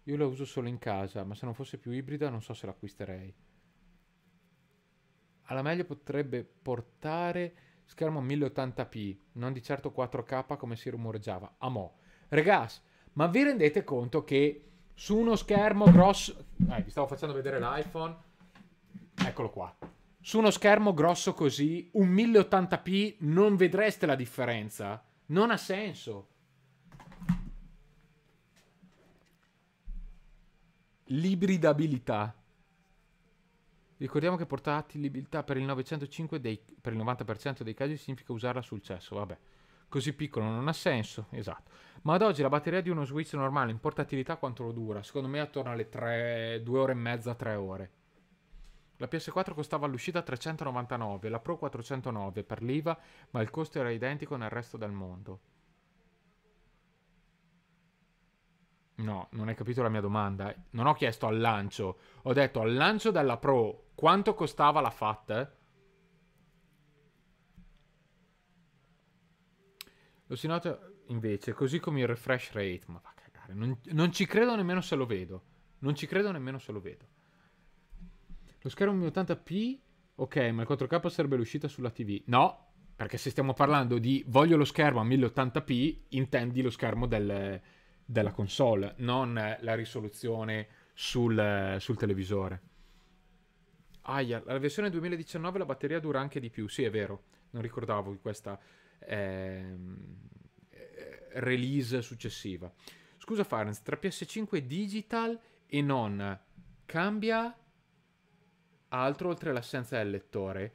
Io la uso solo in casa, ma se non fosse più ibrida non so se l'acquisterei alla meglio potrebbe portare schermo 1080p, non di certo 4K come si rumoreggiava. Amo. Regaz, ma vi rendete conto che su uno schermo grosso... Eh, vi stavo facendo vedere l'iPhone. Eccolo qua. Su uno schermo grosso così, un 1080p non vedreste la differenza. Non ha senso. L'ibridabilità. Ricordiamo che portabilità per il, 905 dei, per il 90% dei casi significa usarla sul cesso, vabbè. Così piccolo non ha senso, esatto. Ma ad oggi la batteria di uno Switch normale in portatilità quanto lo dura? Secondo me attorno alle 2 ore e mezza, 3 ore. La PS4 costava all'uscita 399, la Pro 409 per l'IVA, ma il costo era identico nel resto del mondo. No, non hai capito la mia domanda. Non ho chiesto al lancio. Ho detto al lancio della Pro quanto costava la FAT? Lo si nota invece, così come il refresh rate. Ma va a cagare. Non, non ci credo nemmeno se lo vedo. Non ci credo nemmeno se lo vedo. Lo schermo 1080p? Ok, ma il 4K sarebbe l'uscita sulla TV. No, perché se stiamo parlando di voglio lo schermo a 1080p, intendi lo schermo del della console, non la risoluzione sul, sul televisore. Aia, ah, la versione 2019 la batteria dura anche di più, sì è vero, non ricordavo di questa eh, release successiva. Scusa Farns, tra PS5 e digital e non cambia altro oltre l'assenza del lettore?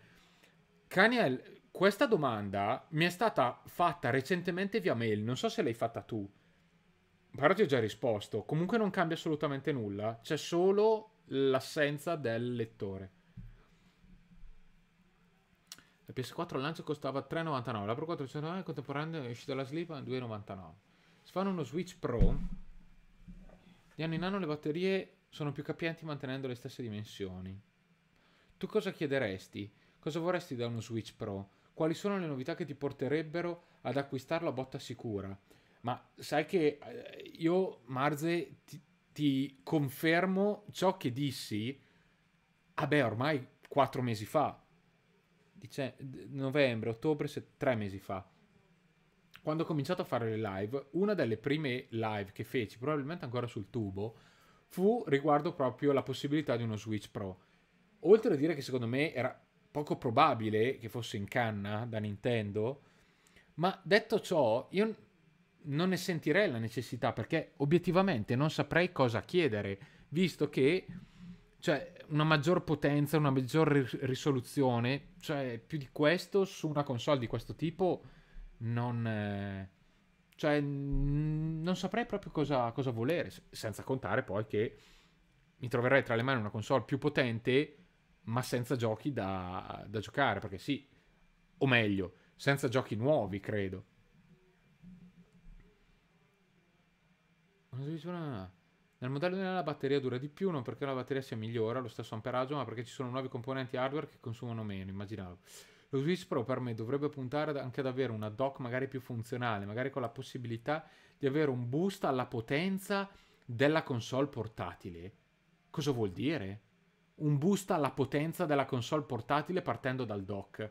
Caniel, questa domanda mi è stata fatta recentemente via mail, non so se l'hai fatta tu. Però ti ho già risposto. Comunque non cambia assolutamente nulla. C'è solo l'assenza del lettore. La PS4 al lancio costava 3,99. La Pro 499 eh, contemporanea è uscita dalla Sleep a 2,99. Si fanno uno Switch Pro, di anno in anno le batterie sono più capienti mantenendo le stesse dimensioni. Tu cosa chiederesti? Cosa vorresti da uno Switch Pro? Quali sono le novità che ti porterebbero ad acquistarlo a botta sicura? Ma sai che eh, io, Marze, ti, ti confermo ciò che dissi, vabbè, ah ormai quattro mesi fa, dice, novembre, ottobre, se, tre mesi fa, quando ho cominciato a fare le live, una delle prime live che feci, probabilmente ancora sul tubo, fu riguardo proprio la possibilità di uno Switch Pro. Oltre a dire che secondo me era poco probabile che fosse in canna da Nintendo, ma detto ciò, io non ne sentirei la necessità perché obiettivamente non saprei cosa chiedere, visto che cioè, una maggior potenza, una maggior risoluzione, cioè più di questo su una console di questo tipo non... Eh, cioè, non saprei proprio cosa, cosa volere, senza contare poi che mi troverei tra le mani una console più potente, ma senza giochi da, da giocare, perché sì, o meglio, senza giochi nuovi, credo. Nel modello della batteria dura di più, non perché la batteria sia migliore, allo stesso amperaggio, ma perché ci sono nuovi componenti hardware che consumano meno, immaginavo. Lo Switch Pro per me dovrebbe puntare anche ad avere una dock magari più funzionale, magari con la possibilità di avere un boost alla potenza della console portatile. Cosa vuol dire? Un boost alla potenza della console portatile partendo dal dock.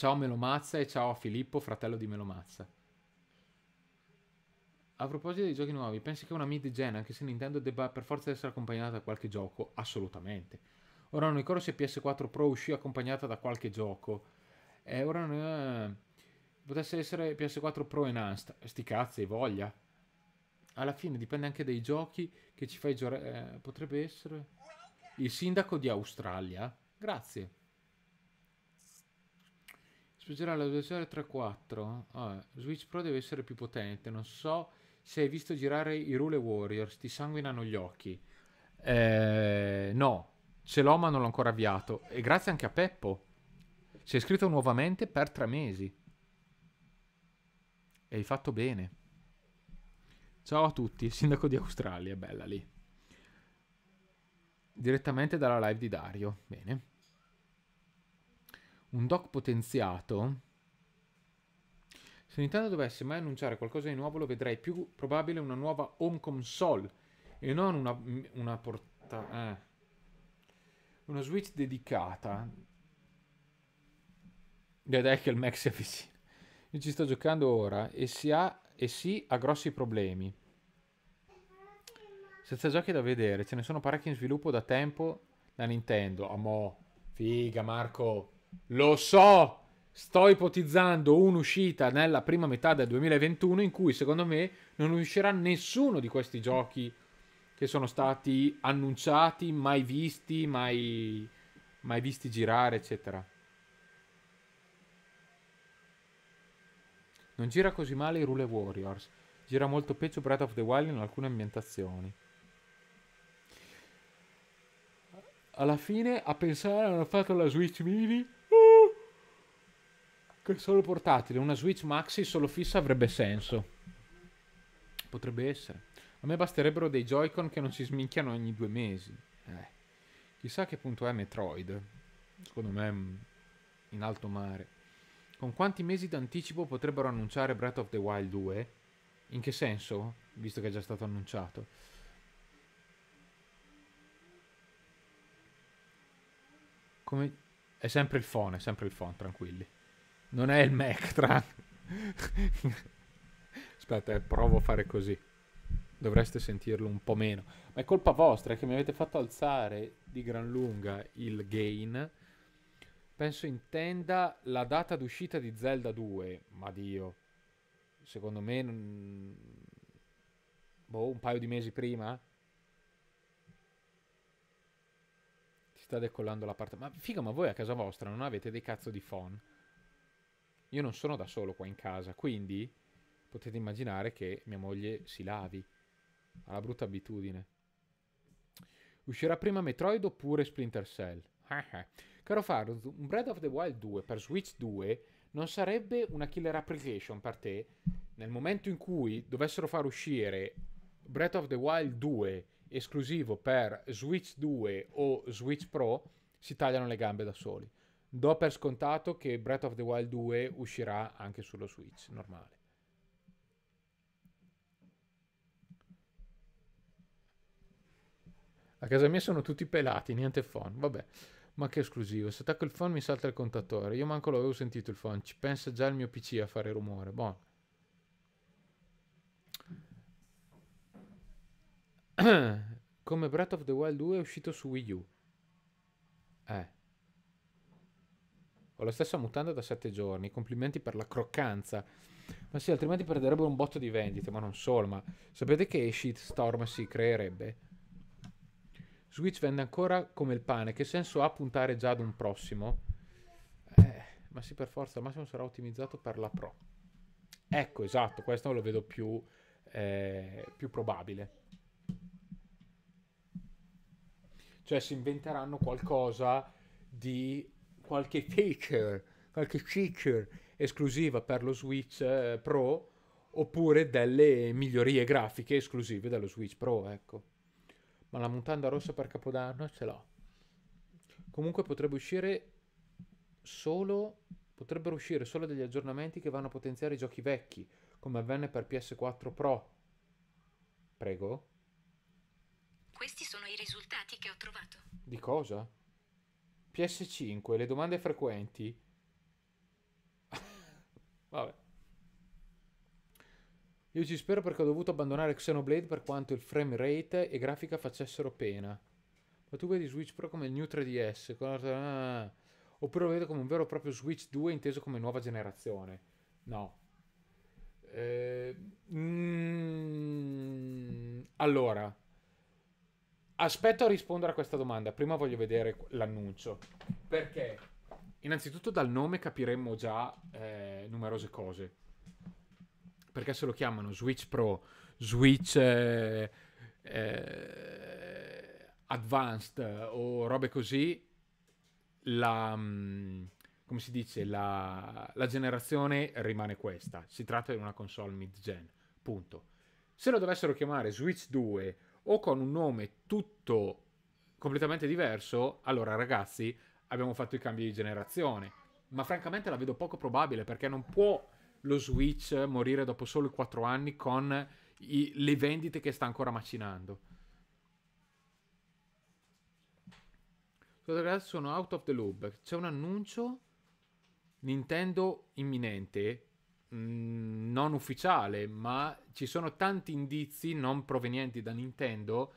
Ciao Melomazza e ciao a Filippo, fratello di Melomazza. A proposito dei giochi nuovi, pensi che una mid-gen, anche se Nintendo debba per forza essere accompagnata da qualche gioco? Assolutamente. Ora non ricordo se PS4 Pro uscì accompagnata da qualche gioco. E ora non... potesse essere PS4 Pro Enhanced. Sti cazzi, voglia. Alla fine dipende anche dai giochi che ci fai giocare. Eh, potrebbe essere... Il sindaco di Australia? Grazie. Sfuggerà la 2034. Ah, Switch Pro deve essere più potente. Non so se hai visto girare i Rule Warriors. Ti sanguinano gli occhi. Eh, no, ce l'ho ma non l'ho ancora avviato. E grazie anche a Peppo. Si è iscritto nuovamente per tre mesi. E hai fatto bene. Ciao a tutti, sindaco di Australia, bella lì. Direttamente dalla live di Dario. Bene un dock potenziato... Se Nintendo dovesse mai annunciare qualcosa di nuovo lo vedrei più probabile una nuova home console e non una, una porta... Eh. Una Switch dedicata. Ed è che il Max si avvicina. Io ci sto giocando ora e si ha, e si ha grossi problemi. Senza giochi da vedere, ce ne sono parecchi in sviluppo da tempo da Nintendo. Amo, figa Marco. Lo so, sto ipotizzando un'uscita nella prima metà del 2021 in cui secondo me non uscirà nessuno di questi giochi che sono stati annunciati, mai visti, mai, mai visti girare, eccetera. Non gira così male i Rule Warriors. Gira molto peggio Breath of the Wild in alcune ambientazioni. Alla fine, a pensare, hanno fatto la Switch Mini che solo portatile, una Switch Maxi solo fissa avrebbe senso. Potrebbe essere. A me basterebbero dei Joy-Con che non si sminchiano ogni due mesi. Eh. Chissà che punto è Metroid. Secondo me mm, in alto mare. Con quanti mesi d'anticipo potrebbero annunciare Breath of the Wild 2? In che senso? Visto che è già stato annunciato. Come... È sempre il phone, è sempre il phone, tranquilli. Non è il Mectran. Aspetta, eh, provo a fare così. Dovreste sentirlo un po' meno. Ma è colpa vostra che mi avete fatto alzare di gran lunga il gain. Penso intenda la data d'uscita di Zelda 2. Ma Dio. Secondo me... Non... Boh, un paio di mesi prima? Si sta decollando la parte... Ma figa, ma voi a casa vostra non avete dei cazzo di phone? Io non sono da solo qua in casa, quindi potete immaginare che mia moglie si lavi. Ha la brutta abitudine. Uscirà prima Metroid oppure Splinter Cell? *laughs* Caro Faro, un Breath of the Wild 2 per Switch 2 non sarebbe una killer application per te nel momento in cui dovessero far uscire Breath of the Wild 2 esclusivo per Switch 2 o Switch Pro si tagliano le gambe da soli do per scontato che Breath of the Wild 2 uscirà anche sullo Switch normale. A casa mia sono tutti pelati, niente phone. Vabbè, ma che esclusivo. Se attacco il phone mi salta il contatore. Io manco l'avevo sentito il phone. Ci pensa già il mio PC a fare rumore. Buon. *clears throat* Come Breath of the Wild 2 è uscito su Wii U. Eh. Ho la stessa mutanda da 7 giorni. Complimenti per la croccanza. Ma sì, altrimenti perderebbero un botto di vendite, ma non solo. Ma sapete che shitstorm si creerebbe? Switch vende ancora come il pane. Che senso ha puntare già ad un prossimo? Eh, ma sì, per forza, al massimo sarà ottimizzato per la Pro. Ecco, esatto, questo lo vedo più, eh, più probabile. Cioè, si inventeranno qualcosa di qualche feature, qualche feature esclusiva per lo Switch eh, Pro oppure delle migliorie grafiche esclusive dello Switch Pro, ecco. Ma la mutanda rossa per Capodanno ce l'ho. Comunque potrebbe uscire solo potrebbero uscire solo degli aggiornamenti che vanno a potenziare i giochi vecchi, come avvenne per PS4 Pro. Prego. Questi sono i risultati che ho trovato. Di cosa? PS5, le domande frequenti. *laughs* Vabbè. Io ci spero perché ho dovuto abbandonare Xenoblade per quanto il frame rate e grafica facessero pena. Ma tu vedi Switch Pro come il New 3DS, la... Ah. oppure lo vedo come un vero e proprio Switch 2 inteso come nuova generazione. No. Eh... Mm... Allora, Aspetto a rispondere a questa domanda. Prima voglio vedere l'annuncio. Perché? Innanzitutto dal nome capiremmo già eh, numerose cose. Perché se lo chiamano Switch Pro, Switch eh, eh, Advanced o robe così, la, mm, come si dice, la, la generazione rimane questa. Si tratta di una console mid-gen, punto. Se lo dovessero chiamare Switch 2 o con un nome tutto completamente diverso, allora ragazzi abbiamo fatto il cambio di generazione. Ma francamente la vedo poco probabile perché non può lo Switch morire dopo solo 4 anni con i, le vendite che sta ancora macinando. Scusate ragazzi, sono out of the loop. C'è un annuncio Nintendo imminente Mm, non ufficiale, ma ci sono tanti indizi non provenienti da Nintendo.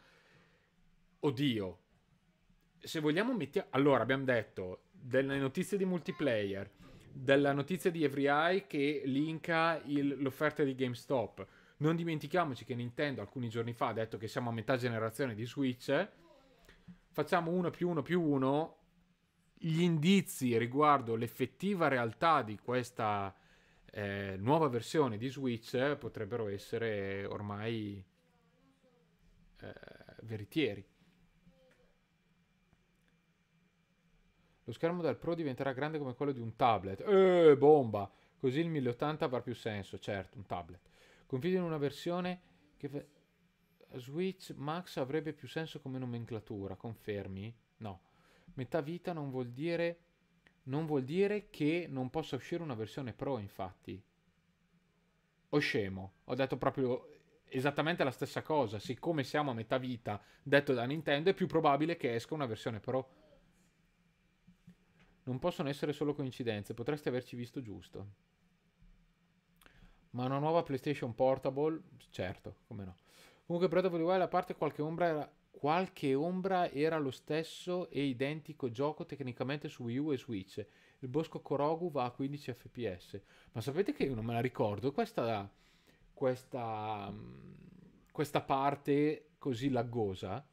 Oddio, se vogliamo mettiamo... Allora, abbiamo detto delle notizie di multiplayer, della notizia di Every Eye che linka il, l'offerta di GameStop. Non dimentichiamoci che Nintendo alcuni giorni fa ha detto che siamo a metà generazione di Switch. Facciamo uno più uno più uno. Gli indizi riguardo l'effettiva realtà di questa eh, nuova versione di Switch potrebbero essere ormai eh, veritieri. Lo schermo del Pro diventerà grande come quello di un tablet. Eeeh, bomba! Così il 1080 avrà più senso, certo, un tablet. Confido in una versione che... Switch Max avrebbe più senso come nomenclatura, confermi? No. Metà vita non vuol dire non vuol dire che non possa uscire una versione pro, infatti. O scemo, ho detto proprio esattamente la stessa cosa. Siccome siamo a metà vita, detto da Nintendo, è più probabile che esca una versione pro. Non possono essere solo coincidenze, potresti averci visto giusto. Ma una nuova PlayStation Portable, certo, come no. Comunque Breath of the Wild, a parte qualche ombra, era qualche ombra era lo stesso e identico gioco tecnicamente su Wii U e Switch. Il Bosco Korogu va a 15 fps. Ma sapete che io non me la ricordo questa, questa, mm, questa parte così laggosa?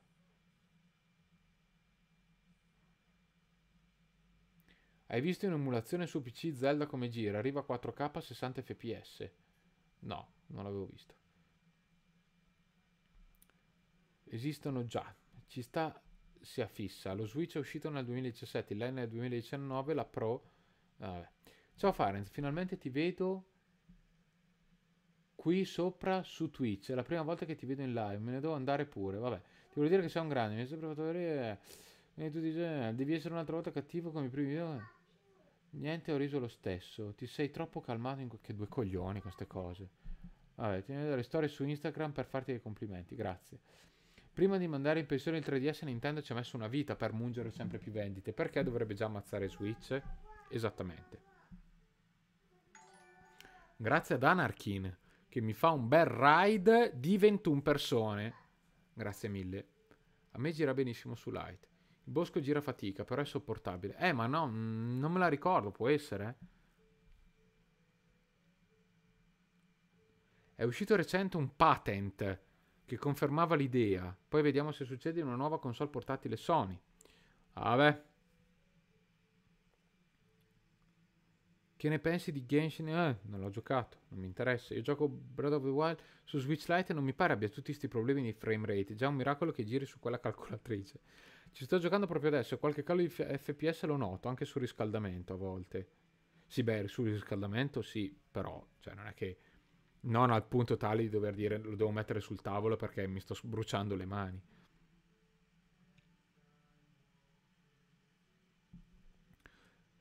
Hai visto in emulazione su PC Zelda come gira? Arriva a 4K a 60 fps. No, non l'avevo visto. esistono già, ci sta si affissa. Lo Switch è uscito nel 2017, il nel 2019, la Pro. Ah, vabbè. Ciao Farenz, finalmente ti vedo qui sopra su Twitch. È la prima volta che ti vedo in live, me ne devo andare pure. Vabbè, ti voglio dire che sei un grande, mi hai sempre fatto vedere. Eh, e tu dici, eh, devi essere un'altra volta cattivo come i primi video. Niente, ho riso lo stesso. Ti sei troppo calmato in... Che due coglioni queste cose. Vabbè, ti vedo delle storie su Instagram per farti dei complimenti. Grazie. Prima di mandare in pensione il 3DS Nintendo ci ha messo una vita per mungere sempre più vendite, perché dovrebbe già ammazzare Switch? Esattamente. Grazie ad Anarchin, che mi fa un bel ride di 21 persone. Grazie mille. A me gira benissimo su Light. Il bosco gira fatica, però è sopportabile. Eh, ma no, mm, non me la ricordo, può essere. Eh. È uscito recente un patent che confermava l'idea. Poi vediamo se succede in una nuova console portatile Sony. Vabbè. Ah Che ne pensi di Genshin? Eh, non l'ho giocato, non mi interessa. Io gioco Breath of the Wild su Switch Lite e non mi pare abbia tutti questi problemi di frame rate. È già un miracolo che giri su quella *laughs* calcolatrice. Ci sto giocando proprio adesso. Qualche calo di FPS lo noto, anche sul riscaldamento a volte. Sì, beh, sul riscaldamento sì, però, cioè, non è che non al punto tale di dover dire lo devo mettere sul tavolo perché mi sto bruciando le mani.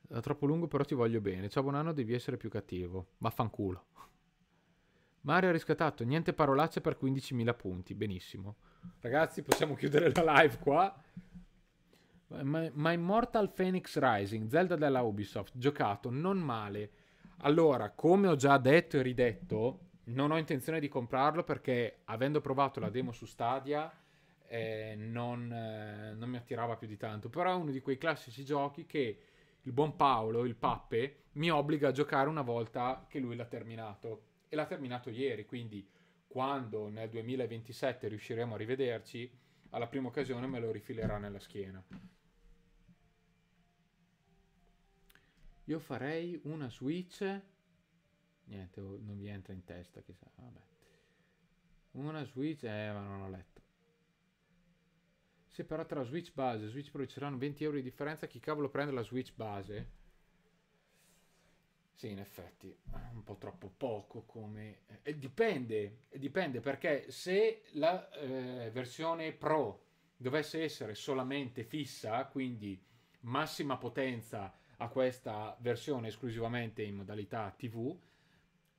È troppo lungo, però ti voglio bene. Ciao, buon anno, devi essere più cattivo. Vaffanculo. Mario ha riscattato, niente parolacce per 15.000 punti. Benissimo. Ragazzi, possiamo chiudere la live qua. My, Immortal Phoenix Rising, Zelda della Ubisoft, giocato non male. Allora, come ho già detto e ridetto, non ho intenzione di comprarlo perché avendo provato la demo su Stadia eh, non, eh, non, mi attirava più di tanto. Però è uno di quei classici giochi che il buon Paolo, il Pappe, mi obbliga a giocare una volta che lui l'ha terminato. E l'ha terminato ieri, quindi quando nel 2027 riusciremo a rivederci, alla prima occasione me lo rifilerà nella schiena. Io farei una Switch Niente, non vi entra in testa, chissà, vabbè. Una Switch, eh, ma non l'ho letto. Se però tra Switch base e Switch Pro ci saranno 20 euro di differenza, chi cavolo prende la Switch base? Sì, in effetti, un po' troppo poco come... E eh, dipende, dipende perché se la eh, versione Pro dovesse essere solamente fissa, quindi massima potenza a questa versione esclusivamente in modalità TV,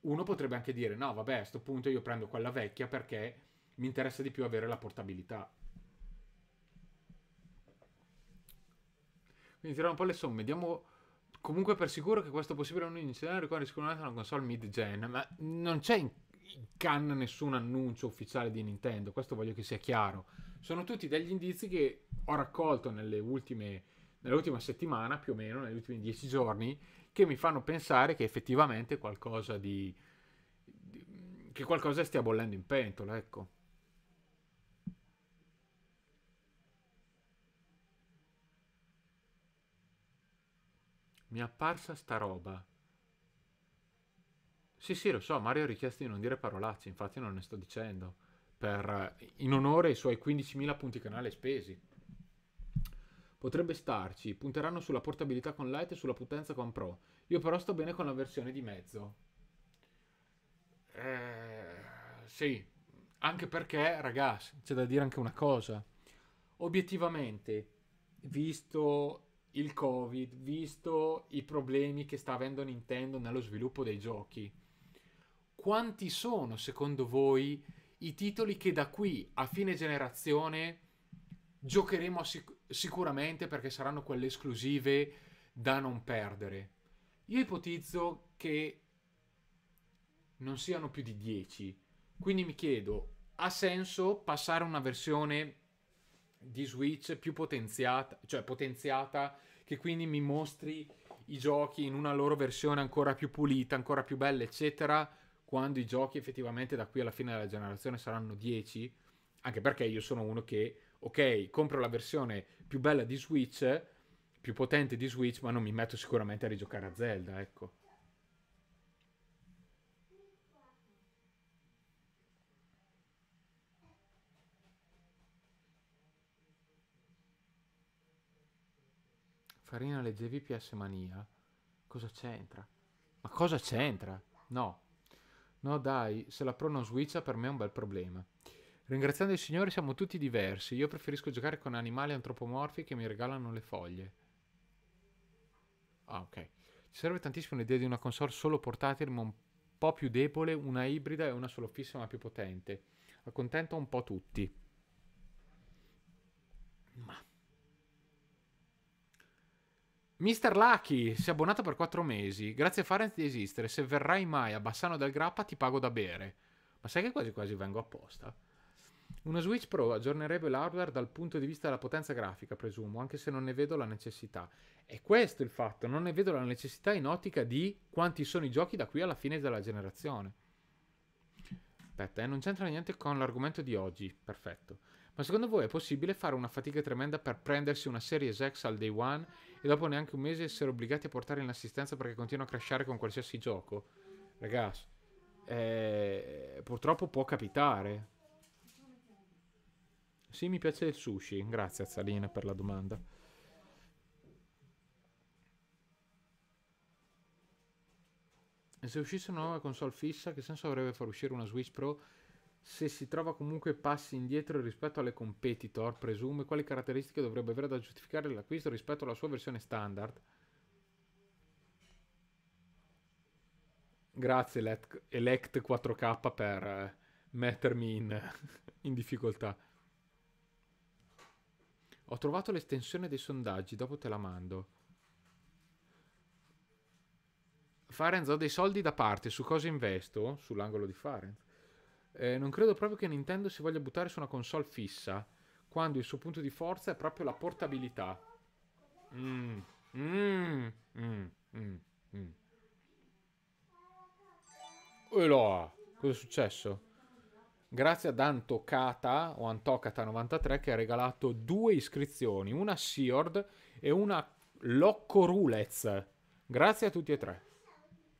uno potrebbe anche dire no vabbè a questo punto io prendo quella vecchia perché mi interessa di più avere la portabilità. Quindi tiriamo un po' le somme, diamo comunque per sicuro che questo possibile non in scenario con riscontrata una console mid-gen, ma non c'è in canna nessun annuncio ufficiale di Nintendo, questo voglio che sia chiaro. Sono tutti degli indizi che ho raccolto nelle ultime, nell'ultima settimana, più o meno, negli ultimi dieci giorni, che mi fanno pensare che effettivamente qualcosa di, di che qualcosa stia bollendo in pentola, ecco. Mi è apparsa sta roba. Sì, sì, lo so, Mario ha richiesto di non dire parolacce, infatti non ne sto dicendo, per, in onore ai suoi 15.000 punti canale spesi. Potrebbe starci, punteranno sulla portabilità con Lite e sulla potenza con Pro. Io però sto bene con la versione di mezzo. Eh, sì, anche perché, ragazzi, c'è da dire anche una cosa. Obiettivamente, visto il Covid, visto i problemi che sta avendo Nintendo nello sviluppo dei giochi, quanti sono secondo voi i titoli che da qui a fine generazione giocheremo a sicuro? sicuramente perché saranno quelle esclusive da non perdere. Io ipotizzo che non siano più di 10, quindi mi chiedo, ha senso passare una versione di Switch più potenziata, cioè potenziata, che quindi mi mostri i giochi in una loro versione ancora più pulita, ancora più bella, eccetera, quando i giochi effettivamente da qui alla fine della generazione saranno 10? Anche perché io sono uno che ok, compro la versione più bella di Switch, più potente di Switch, ma non mi metto sicuramente a rigiocare a Zelda, ecco. Farina leggevi PS Mania? Cosa c'entra? Ma cosa c'entra? No. No dai, se la prono switcha per me è un bel problema. Ringraziando il Signore siamo tutti diversi. Io preferisco giocare con animali antropomorfi che mi regalano le foglie. Ah, ok. Ci serve tantissimo l'idea di una console solo portatile ma un po' più debole, una ibrida e una solo fissa ma più potente. Accontenta un po' tutti. Ma... Mister Lucky, si è abbonato per 4 mesi. Grazie a Farenz di esistere. Se verrai mai a Bassano del Grappa ti pago da bere. Ma sai che quasi quasi vengo apposta? Una Switch Pro aggiornerebbe l'hardware dal punto di vista della potenza grafica, presumo, anche se non ne vedo la necessità. È questo il fatto, non ne vedo la necessità in ottica di quanti sono i giochi da qui alla fine della generazione. Aspetta, eh, non c'entra niente con l'argomento di oggi, perfetto. Ma secondo voi è possibile fare una fatica tremenda per prendersi una Series X al day one e dopo neanche un mese essere obbligati a portare in assistenza perché continua a crashare con qualsiasi gioco? Ragazzi, eh, purtroppo può capitare sì, mi piace il sushi. Grazie, Azzalina, per la domanda. E se uscisse una nuova console fissa, che senso avrebbe far uscire una Switch Pro se si trova comunque passi indietro rispetto alle competitor, presume? Quali caratteristiche dovrebbe avere da giustificare l'acquisto rispetto alla sua versione standard? Grazie Elect, 4K per eh, mettermi in, *laughs* in difficoltà. Ho trovato l'estensione dei sondaggi, dopo te la mando. Farenz, ho dei soldi da parte, su cosa investo? Sull'angolo di Farenz. Eh, non credo proprio che Nintendo si voglia buttare su una console fissa, quando il suo punto di forza è proprio la portabilità. mmm, mmm. Mm. mm, mm, mm Eloa, cosa è successo? Grazie ad Antocata o Antocata93 che ha regalato due iscrizioni, una Seord e una Locco Rulez. Grazie a tutti e tre,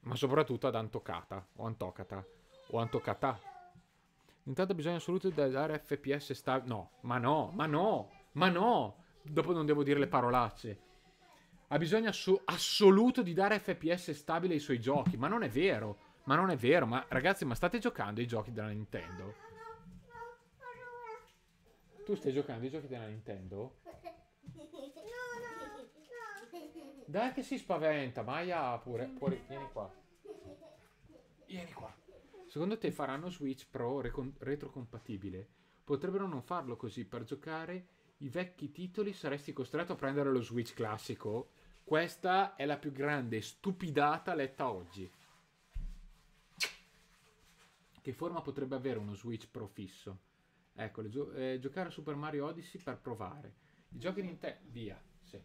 ma soprattutto ad Antocata o Antocata o Antocata. Intanto bisogna assolutamente dare FPS stabile. No, ma no, ma no, ma no. Dopo non devo dire le parolacce. Ha bisogno assoluto di dare FPS stabile ai suoi giochi, ma non è vero. Ma non è vero, ma ragazzi, ma state giocando i giochi della Nintendo? Tu stai giocando i giochi della Nintendo? Dai che si spaventa, Maya pure. pure vieni qua. Vieni qua. Secondo te faranno Switch Pro retrocompatibile? Potrebbero non farlo così per giocare i vecchi titoli saresti costretto a prendere lo Switch classico? Questa è la più grande stupidata letta oggi che forma potrebbe avere uno Switch Pro fisso? Ecco, gio- eh, giocare a Super Mario Odyssey per provare. I giochi Nintendo... Via, sì.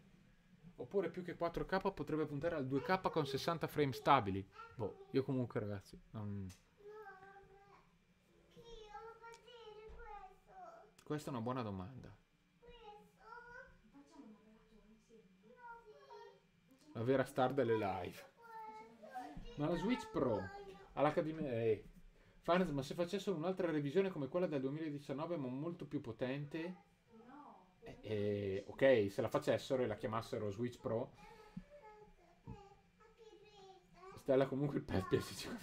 Oppure più che 4K potrebbe puntare al 2K con 60 frame stabili. Boh, io comunque ragazzi... Non... Questa è una buona domanda. La vera star delle live. Ma la Switch Pro ha l'HDMI... Eh, Farns, ma se facessero un'altra revisione come quella del 2019, ma molto più potente, no, eh, eh, ok, se la facessero e la chiamassero Switch Pro, Stella comunque il PS5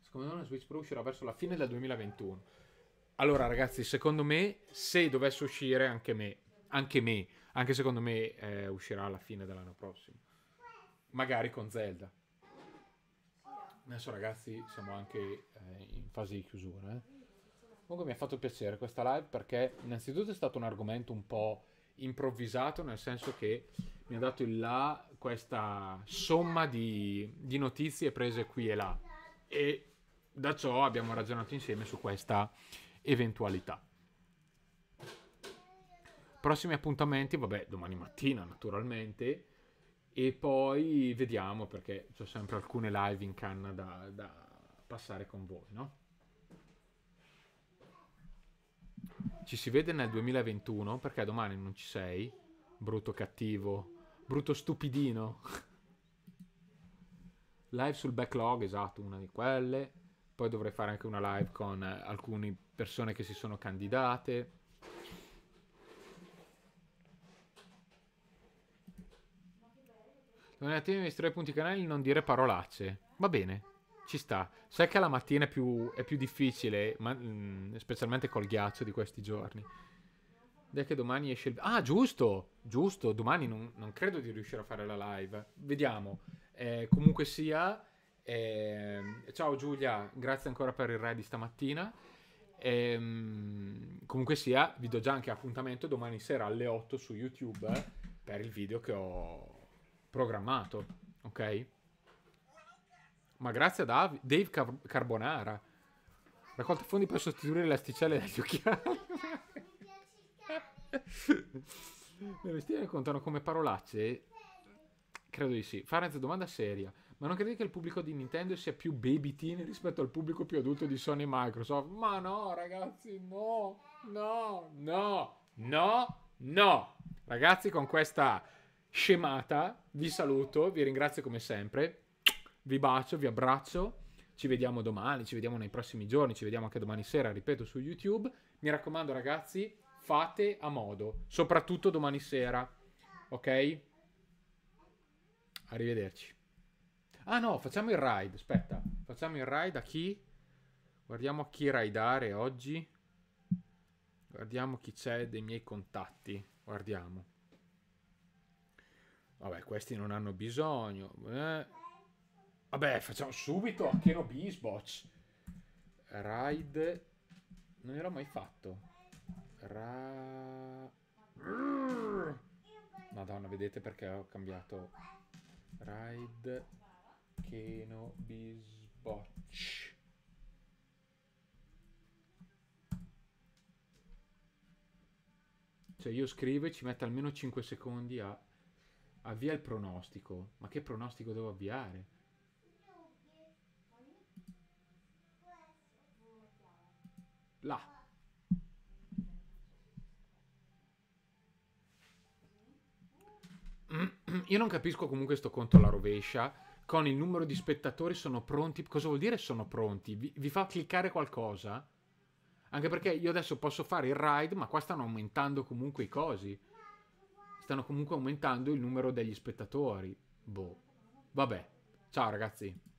Secondo me la Switch Pro uscirà verso la fine del 2021. Allora ragazzi, secondo me, se dovesse uscire anche me, anche me, anche secondo me eh, uscirà alla fine dell'anno prossimo. Magari con Zelda. Adesso ragazzi siamo anche eh, in fase di chiusura. Eh. Comunque mi ha fatto piacere questa live perché innanzitutto è stato un argomento un po' improvvisato, nel senso che mi ha dato il là questa somma di, di notizie prese qui e là. E da ciò abbiamo ragionato insieme su questa eventualità. Prossimi appuntamenti, vabbè, domani mattina naturalmente e poi vediamo perché ho sempre alcune live in canna da, da passare con voi, no? Ci si vede nel 2021 perché domani non ci sei, brutto cattivo, brutto stupidino. *laughs* live sul backlog, esatto, una di quelle. Poi dovrei fare anche una live con alcune persone che si sono candidate Non è attimo investire i punti canali non dire parolacce. Va bene, ci sta. Sai che la mattina è più, è più difficile, ma, mh, mm, specialmente col ghiaccio di questi giorni. Dai che domani esce il... Ah, giusto! Giusto, domani non, non credo di riuscire a fare la live. Vediamo. Eh, comunque sia... Eh, ciao Giulia, grazie ancora per il re di stamattina. E, ehm, comunque sia, vi do già anche appuntamento domani sera alle 8 su YouTube eh, per il video che ho, programmato, ok? Ma grazie a Dave Car Carbonara. Raccolta fondi per sostituire le asticelle dagli occhiali. *laughs* le vestite contano come parolacce? Credo di sì. Farenz, domanda seria. Ma non credi che il pubblico di Nintendo sia più baby teen rispetto al pubblico più adulto di Sony e Microsoft? Ma no, ragazzi, no, no, no, no, no. Ragazzi, con questa scemata, vi saluto, vi ringrazio come sempre, vi bacio, vi abbraccio, ci vediamo domani, ci vediamo nei prossimi giorni, ci vediamo anche domani sera, ripeto, su YouTube. Mi raccomando ragazzi, fate a modo, soprattutto domani sera, ok? Arrivederci. Ah no, facciamo il ride, aspetta, facciamo il ride a chi? Guardiamo a chi raidare oggi. Guardiamo chi c'è dei miei contatti. Guardiamo. Vabbè, questi non hanno bisogno. Eh. Vabbè, facciamo subito Acheno Bisboch. Raid. Non era mai fatto. Ra... Madonna, vedete perché ho cambiato. Raid. Keno Bisboch. Cioè io scrivo e ci metto almeno 5 secondi a Avvia il pronostico. Ma che pronostico devo avviare? Là. *clears throat* Io non capisco comunque sto conto alla rovescia. Con il numero di spettatori sono pronti. Cosa vuol dire sono pronti? Vi, vi fa cliccare qualcosa? Anche perché io adesso posso fare il ride, ma qua stanno aumentando comunque i cosi stanno comunque aumentando il numero degli spettatori. Boh. Vabbè. Ciao ragazzi.